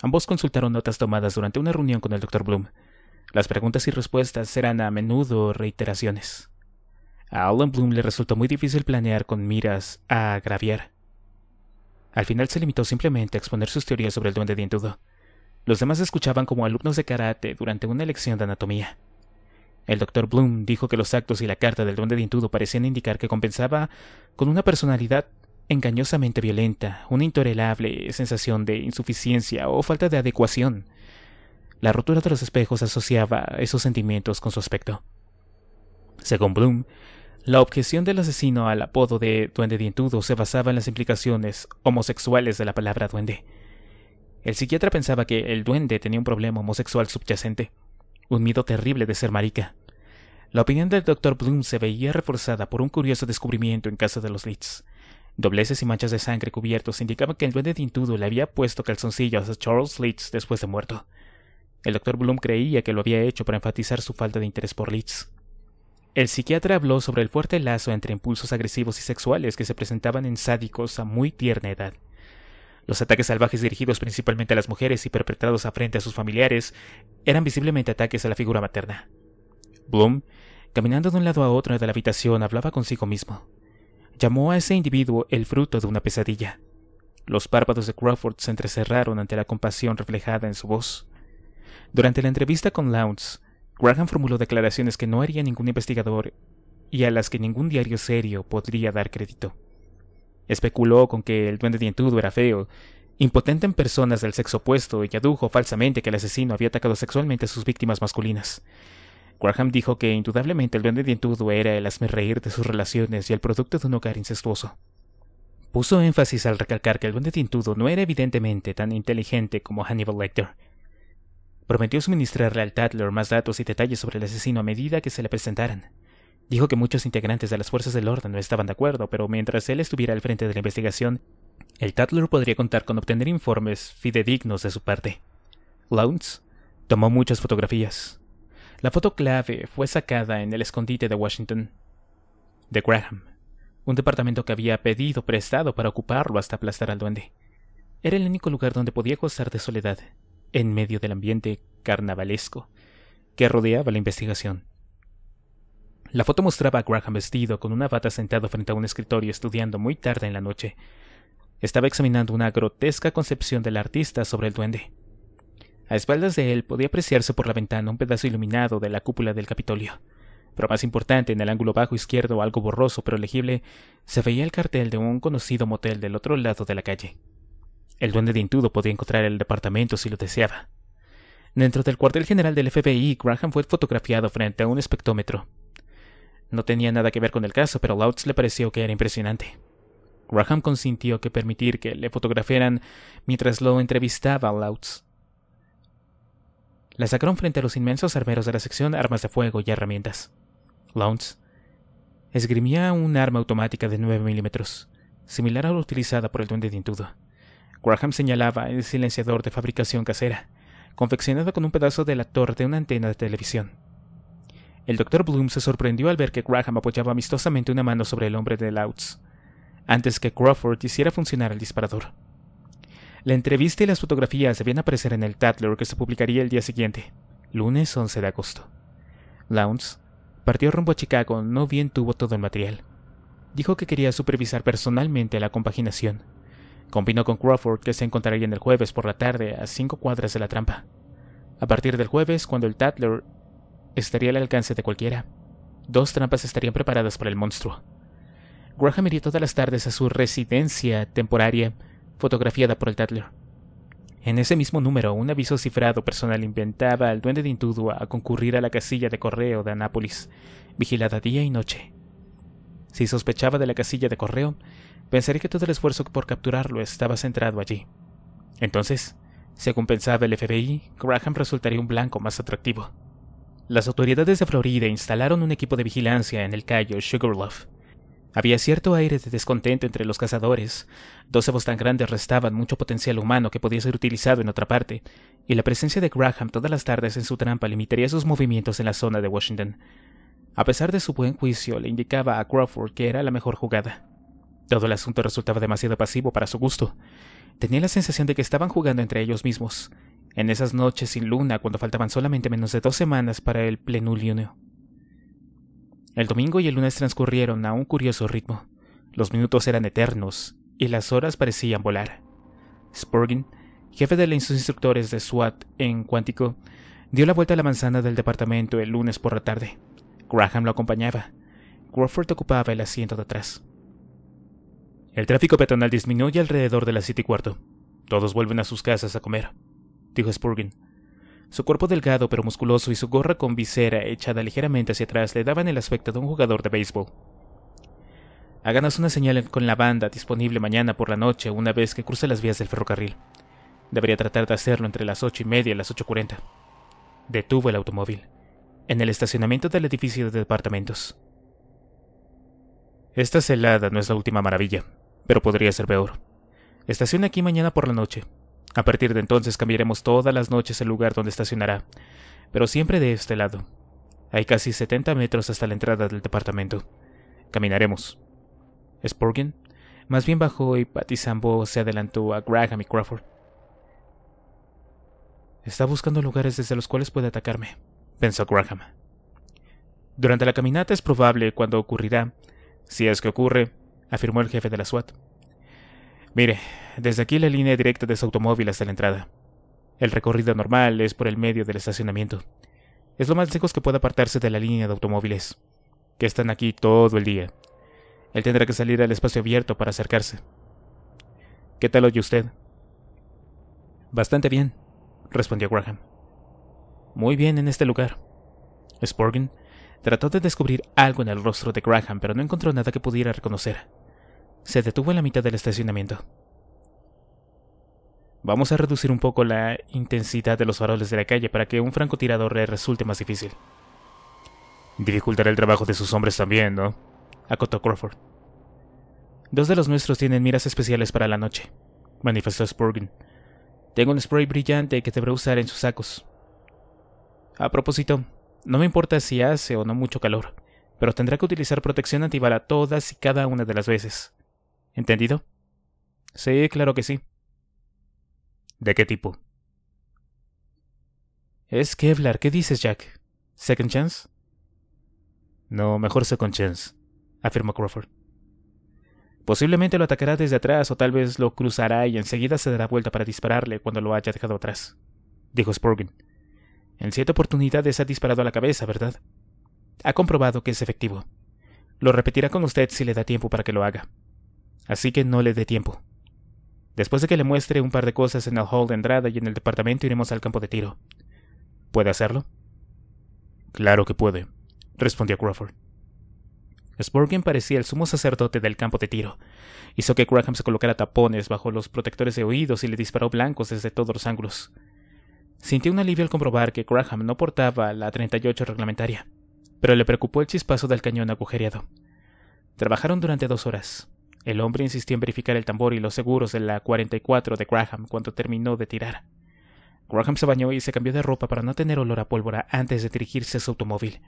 Ambos consultaron notas tomadas durante una reunión con el Dr. Bloom. Las preguntas y respuestas eran a menudo reiteraciones. A Alan Bloom le resultó muy difícil planear con miras a agraviar. Al final se limitó simplemente a exponer sus teorías sobre el duende dientudo. Los demás escuchaban como alumnos de karate durante una lección de anatomía. El doctor Bloom dijo que los actos y la carta del duende dientudo parecían indicar que compensaba con una personalidad engañosamente violenta, una intolerable sensación de insuficiencia o falta de adecuación. La rotura de los espejos asociaba esos sentimientos con su aspecto. Según Bloom, la objeción del asesino al apodo de duende dientudo se basaba en las implicaciones homosexuales de la palabra duende. El psiquiatra pensaba que el duende tenía un problema homosexual subyacente, un miedo terrible de ser marica. La opinión del doctor Bloom se veía reforzada por un curioso descubrimiento en casa de los Leeds. Dobleces y manchas de sangre cubiertos indicaban que el duende dientudo le había puesto calzoncillos a Charles Leeds después de muerto. El doctor Bloom creía que lo había hecho para enfatizar su falta de interés por Leeds. El psiquiatra habló sobre el fuerte lazo entre impulsos agresivos y sexuales que se presentaban en sádicos a muy tierna edad. Los ataques salvajes dirigidos principalmente a las mujeres y perpetrados a frente a sus familiares eran visiblemente ataques a la figura materna. Bloom, caminando de un lado a otro de la habitación, hablaba consigo mismo. Llamó a ese individuo el fruto de una pesadilla. Los párpados de Crawford se entrecerraron ante la compasión reflejada en su voz. Durante la entrevista con Lowndes, Graham formuló declaraciones que no haría ningún investigador y a las que ningún diario serio podría dar crédito. Especuló con que el duende dientudo era feo, impotente en personas del sexo opuesto y adujo falsamente que el asesino había atacado sexualmente a sus víctimas masculinas. Graham dijo que indudablemente el duende dientudo era el reír de sus relaciones y el producto de un hogar incestuoso. Puso énfasis al recalcar que el duende dientudo no era evidentemente tan inteligente como Hannibal Lecter, Prometió suministrarle al Tatler más datos y detalles sobre el asesino a medida que se le presentaran. Dijo que muchos integrantes de las fuerzas del orden no estaban de acuerdo, pero mientras él estuviera al frente de la investigación, el Tatler podría contar con obtener informes fidedignos de su parte. Lowndes tomó muchas fotografías. La foto clave fue sacada en el escondite de Washington, de Graham, un departamento que había pedido prestado para ocuparlo hasta aplastar al duende. Era el único lugar donde podía gozar de soledad, en medio del ambiente carnavalesco que rodeaba la investigación. La foto mostraba a Graham vestido con una bata sentado frente a un escritorio estudiando muy tarde en la noche. Estaba examinando una grotesca concepción del artista sobre el duende. A espaldas de él podía apreciarse por la ventana un pedazo iluminado de la cúpula del Capitolio. Pero más importante, en el ángulo bajo izquierdo, algo borroso pero legible, se veía el cartel de un conocido motel del otro lado de la calle. El duende de Intudo podía encontrar el departamento si lo deseaba. Dentro del cuartel general del FBI, Graham fue fotografiado frente a un espectrómetro. No tenía nada que ver con el caso, pero Louts le pareció que era impresionante. Graham consintió que permitir que le fotografiaran mientras lo entrevistaba a La sacaron frente a los inmensos armeros de la sección armas de fuego y herramientas. Louts esgrimía un arma automática de 9 milímetros, similar a la utilizada por el duende de Intudo. Graham señalaba el silenciador de fabricación casera, confeccionado con un pedazo de la torre de una antena de televisión. El doctor Bloom se sorprendió al ver que Graham apoyaba amistosamente una mano sobre el hombre de Louts, antes que Crawford hiciera funcionar el disparador. La entrevista y las fotografías debían aparecer en el Tatler que se publicaría el día siguiente, lunes 11 de agosto. Lowndes partió rumbo a Chicago, no bien tuvo todo el material. Dijo que quería supervisar personalmente la compaginación Combinó con Crawford que se encontraría en el jueves por la tarde a cinco cuadras de la trampa. A partir del jueves, cuando el Tatler estaría al alcance de cualquiera, dos trampas estarían preparadas para el monstruo. Graham iría todas las tardes a su residencia temporaria, fotografiada por el Tatler. En ese mismo número, un aviso cifrado personal inventaba al duende de Intudua a concurrir a la casilla de correo de Anápolis, vigilada día y noche. Si sospechaba de la casilla de correo, Pensaré que todo el esfuerzo por capturarlo estaba centrado allí. Entonces, según pensaba el FBI, Graham resultaría un blanco más atractivo. Las autoridades de Florida instalaron un equipo de vigilancia en el cayo Sugarloaf. Había cierto aire de descontento entre los cazadores. Dos cebos tan grandes restaban mucho potencial humano que podía ser utilizado en otra parte, y la presencia de Graham todas las tardes en su trampa limitaría sus movimientos en la zona de Washington. A pesar de su buen juicio, le indicaba a Crawford que era la mejor jugada. Todo el asunto resultaba demasiado pasivo para su gusto. Tenía la sensación de que estaban jugando entre ellos mismos, en esas noches sin luna cuando faltaban solamente menos de dos semanas para el plenilunio. El domingo y el lunes transcurrieron a un curioso ritmo. Los minutos eran eternos y las horas parecían volar. Spurgeon, jefe de los instructores de SWAT en Cuántico, dio la vuelta a la manzana del departamento el lunes por la tarde. Graham lo acompañaba. Crawford ocupaba el asiento de atrás. El tráfico peatonal disminuye alrededor de la City cuarto. Todos vuelven a sus casas a comer, dijo Spurgeon. Su cuerpo delgado pero musculoso y su gorra con visera echada ligeramente hacia atrás le daban el aspecto de un jugador de béisbol. Háganos una señal con la banda disponible mañana por la noche una vez que cruce las vías del ferrocarril. Debería tratar de hacerlo entre las ocho y media y las ocho cuarenta. Detuvo el automóvil, en el estacionamiento del edificio de departamentos. Esta celada no es la última maravilla, pero podría ser peor. Estaciona aquí mañana por la noche. A partir de entonces cambiaremos todas las noches el lugar donde estacionará, pero siempre de este lado. Hay casi 70 metros hasta la entrada del departamento. Caminaremos. Spurgeon más bien bajó y Patty se adelantó a Graham y Crawford. Está buscando lugares desde los cuales puede atacarme, pensó Graham. Durante la caminata es probable cuando ocurrirá, si es que ocurre, afirmó el jefe de la SWAT. Mire, desde aquí la línea directa de su automóvil hasta la entrada. El recorrido normal es por el medio del estacionamiento. Es lo más lejos que puede apartarse de la línea de automóviles, que están aquí todo el día. Él tendrá que salir al espacio abierto para acercarse. ¿Qué tal oye usted? Bastante bien, respondió Graham. Muy bien en este lugar. Sporgen trató de descubrir algo en el rostro de Graham, pero no encontró nada que pudiera reconocer. Se detuvo en la mitad del estacionamiento. Vamos a reducir un poco la intensidad de los faroles de la calle para que un francotirador le resulte más difícil. Dificultará el trabajo de sus hombres también, ¿no? acotó Crawford. Dos de los nuestros tienen miras especiales para la noche, manifestó Spurgeon. Tengo un spray brillante que deberé usar en sus sacos. A propósito, no me importa si hace o no mucho calor, pero tendrá que utilizar protección antibala todas y cada una de las veces. ¿Entendido? Sí, claro que sí. ¿De qué tipo? Es Kevlar, ¿qué dices, Jack? ¿Second chance? No, mejor second chance, afirmó Crawford. Posiblemente lo atacará desde atrás o tal vez lo cruzará y enseguida se dará vuelta para dispararle cuando lo haya dejado atrás, dijo Spurgeon. En siete oportunidades ha disparado a la cabeza, ¿verdad? Ha comprobado que es efectivo. Lo repetirá con usted si le da tiempo para que lo haga así que no le dé tiempo. Después de que le muestre un par de cosas en el hall de entrada y en el departamento iremos al campo de tiro. ¿Puede hacerlo? Claro que puede, respondió Crawford. Spurgeon parecía el sumo sacerdote del campo de tiro. Hizo que Graham se colocara tapones bajo los protectores de oídos y le disparó blancos desde todos los ángulos. Sintió un alivio al comprobar que Graham no portaba la 38 reglamentaria, pero le preocupó el chispazo del cañón agujereado. Trabajaron durante dos horas. El hombre insistió en verificar el tambor y los seguros de la 44 de Graham cuando terminó de tirar. Graham se bañó y se cambió de ropa para no tener olor a pólvora antes de dirigirse a su automóvil,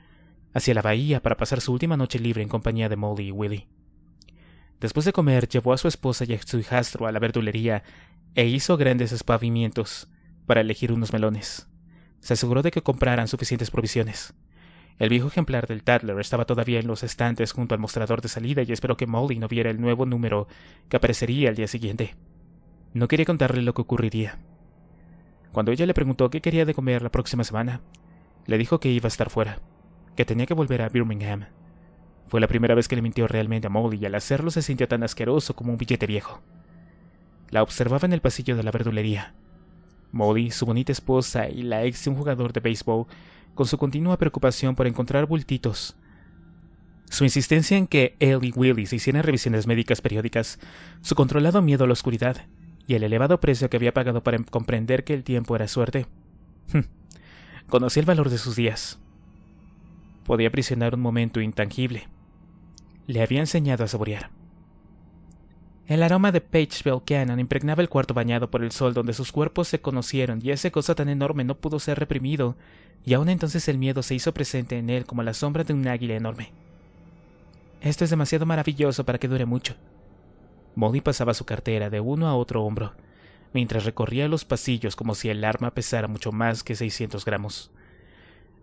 hacia la bahía para pasar su última noche libre en compañía de Molly y Willie. Después de comer, llevó a su esposa y a su hijastro a la verdulería e hizo grandes espavimientos para elegir unos melones. Se aseguró de que compraran suficientes provisiones. El viejo ejemplar del Tadler estaba todavía en los estantes junto al mostrador de salida y esperó que Molly no viera el nuevo número que aparecería al día siguiente. No quería contarle lo que ocurriría. Cuando ella le preguntó qué quería de comer la próxima semana, le dijo que iba a estar fuera, que tenía que volver a Birmingham. Fue la primera vez que le mintió realmente a Molly y al hacerlo se sintió tan asqueroso como un billete viejo. La observaba en el pasillo de la verdulería. Molly, su bonita esposa y la ex de un jugador de béisbol con su continua preocupación por encontrar bultitos. Su insistencia en que él y Willy se hicieran revisiones médicas periódicas, su controlado miedo a la oscuridad y el elevado precio que había pagado para comprender que el tiempo era suerte. Hm. Conocía el valor de sus días. Podía aprisionar un momento intangible. Le había enseñado a saborear. El aroma de Pageville Cannon impregnaba el cuarto bañado por el sol donde sus cuerpos se conocieron y esa cosa tan enorme no pudo ser reprimido, y aún entonces el miedo se hizo presente en él como la sombra de un águila enorme. Esto es demasiado maravilloso para que dure mucho. Molly pasaba su cartera de uno a otro hombro, mientras recorría los pasillos como si el arma pesara mucho más que 600 gramos.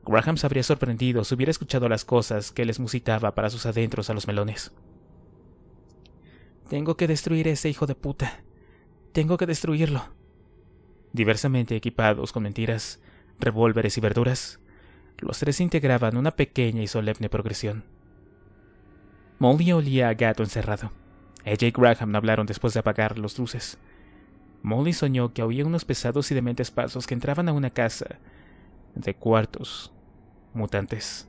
Graham se habría sorprendido si hubiera escuchado las cosas que les musitaba para sus adentros a los melones. Tengo que destruir a ese hijo de puta. Tengo que destruirlo. Diversamente equipados con mentiras, revólveres y verduras, los tres integraban una pequeña y solemne progresión. Molly olía a gato encerrado. Ella y Graham hablaron después de apagar las luces. Molly soñó que oía unos pesados y dementes pasos que entraban a una casa de cuartos mutantes.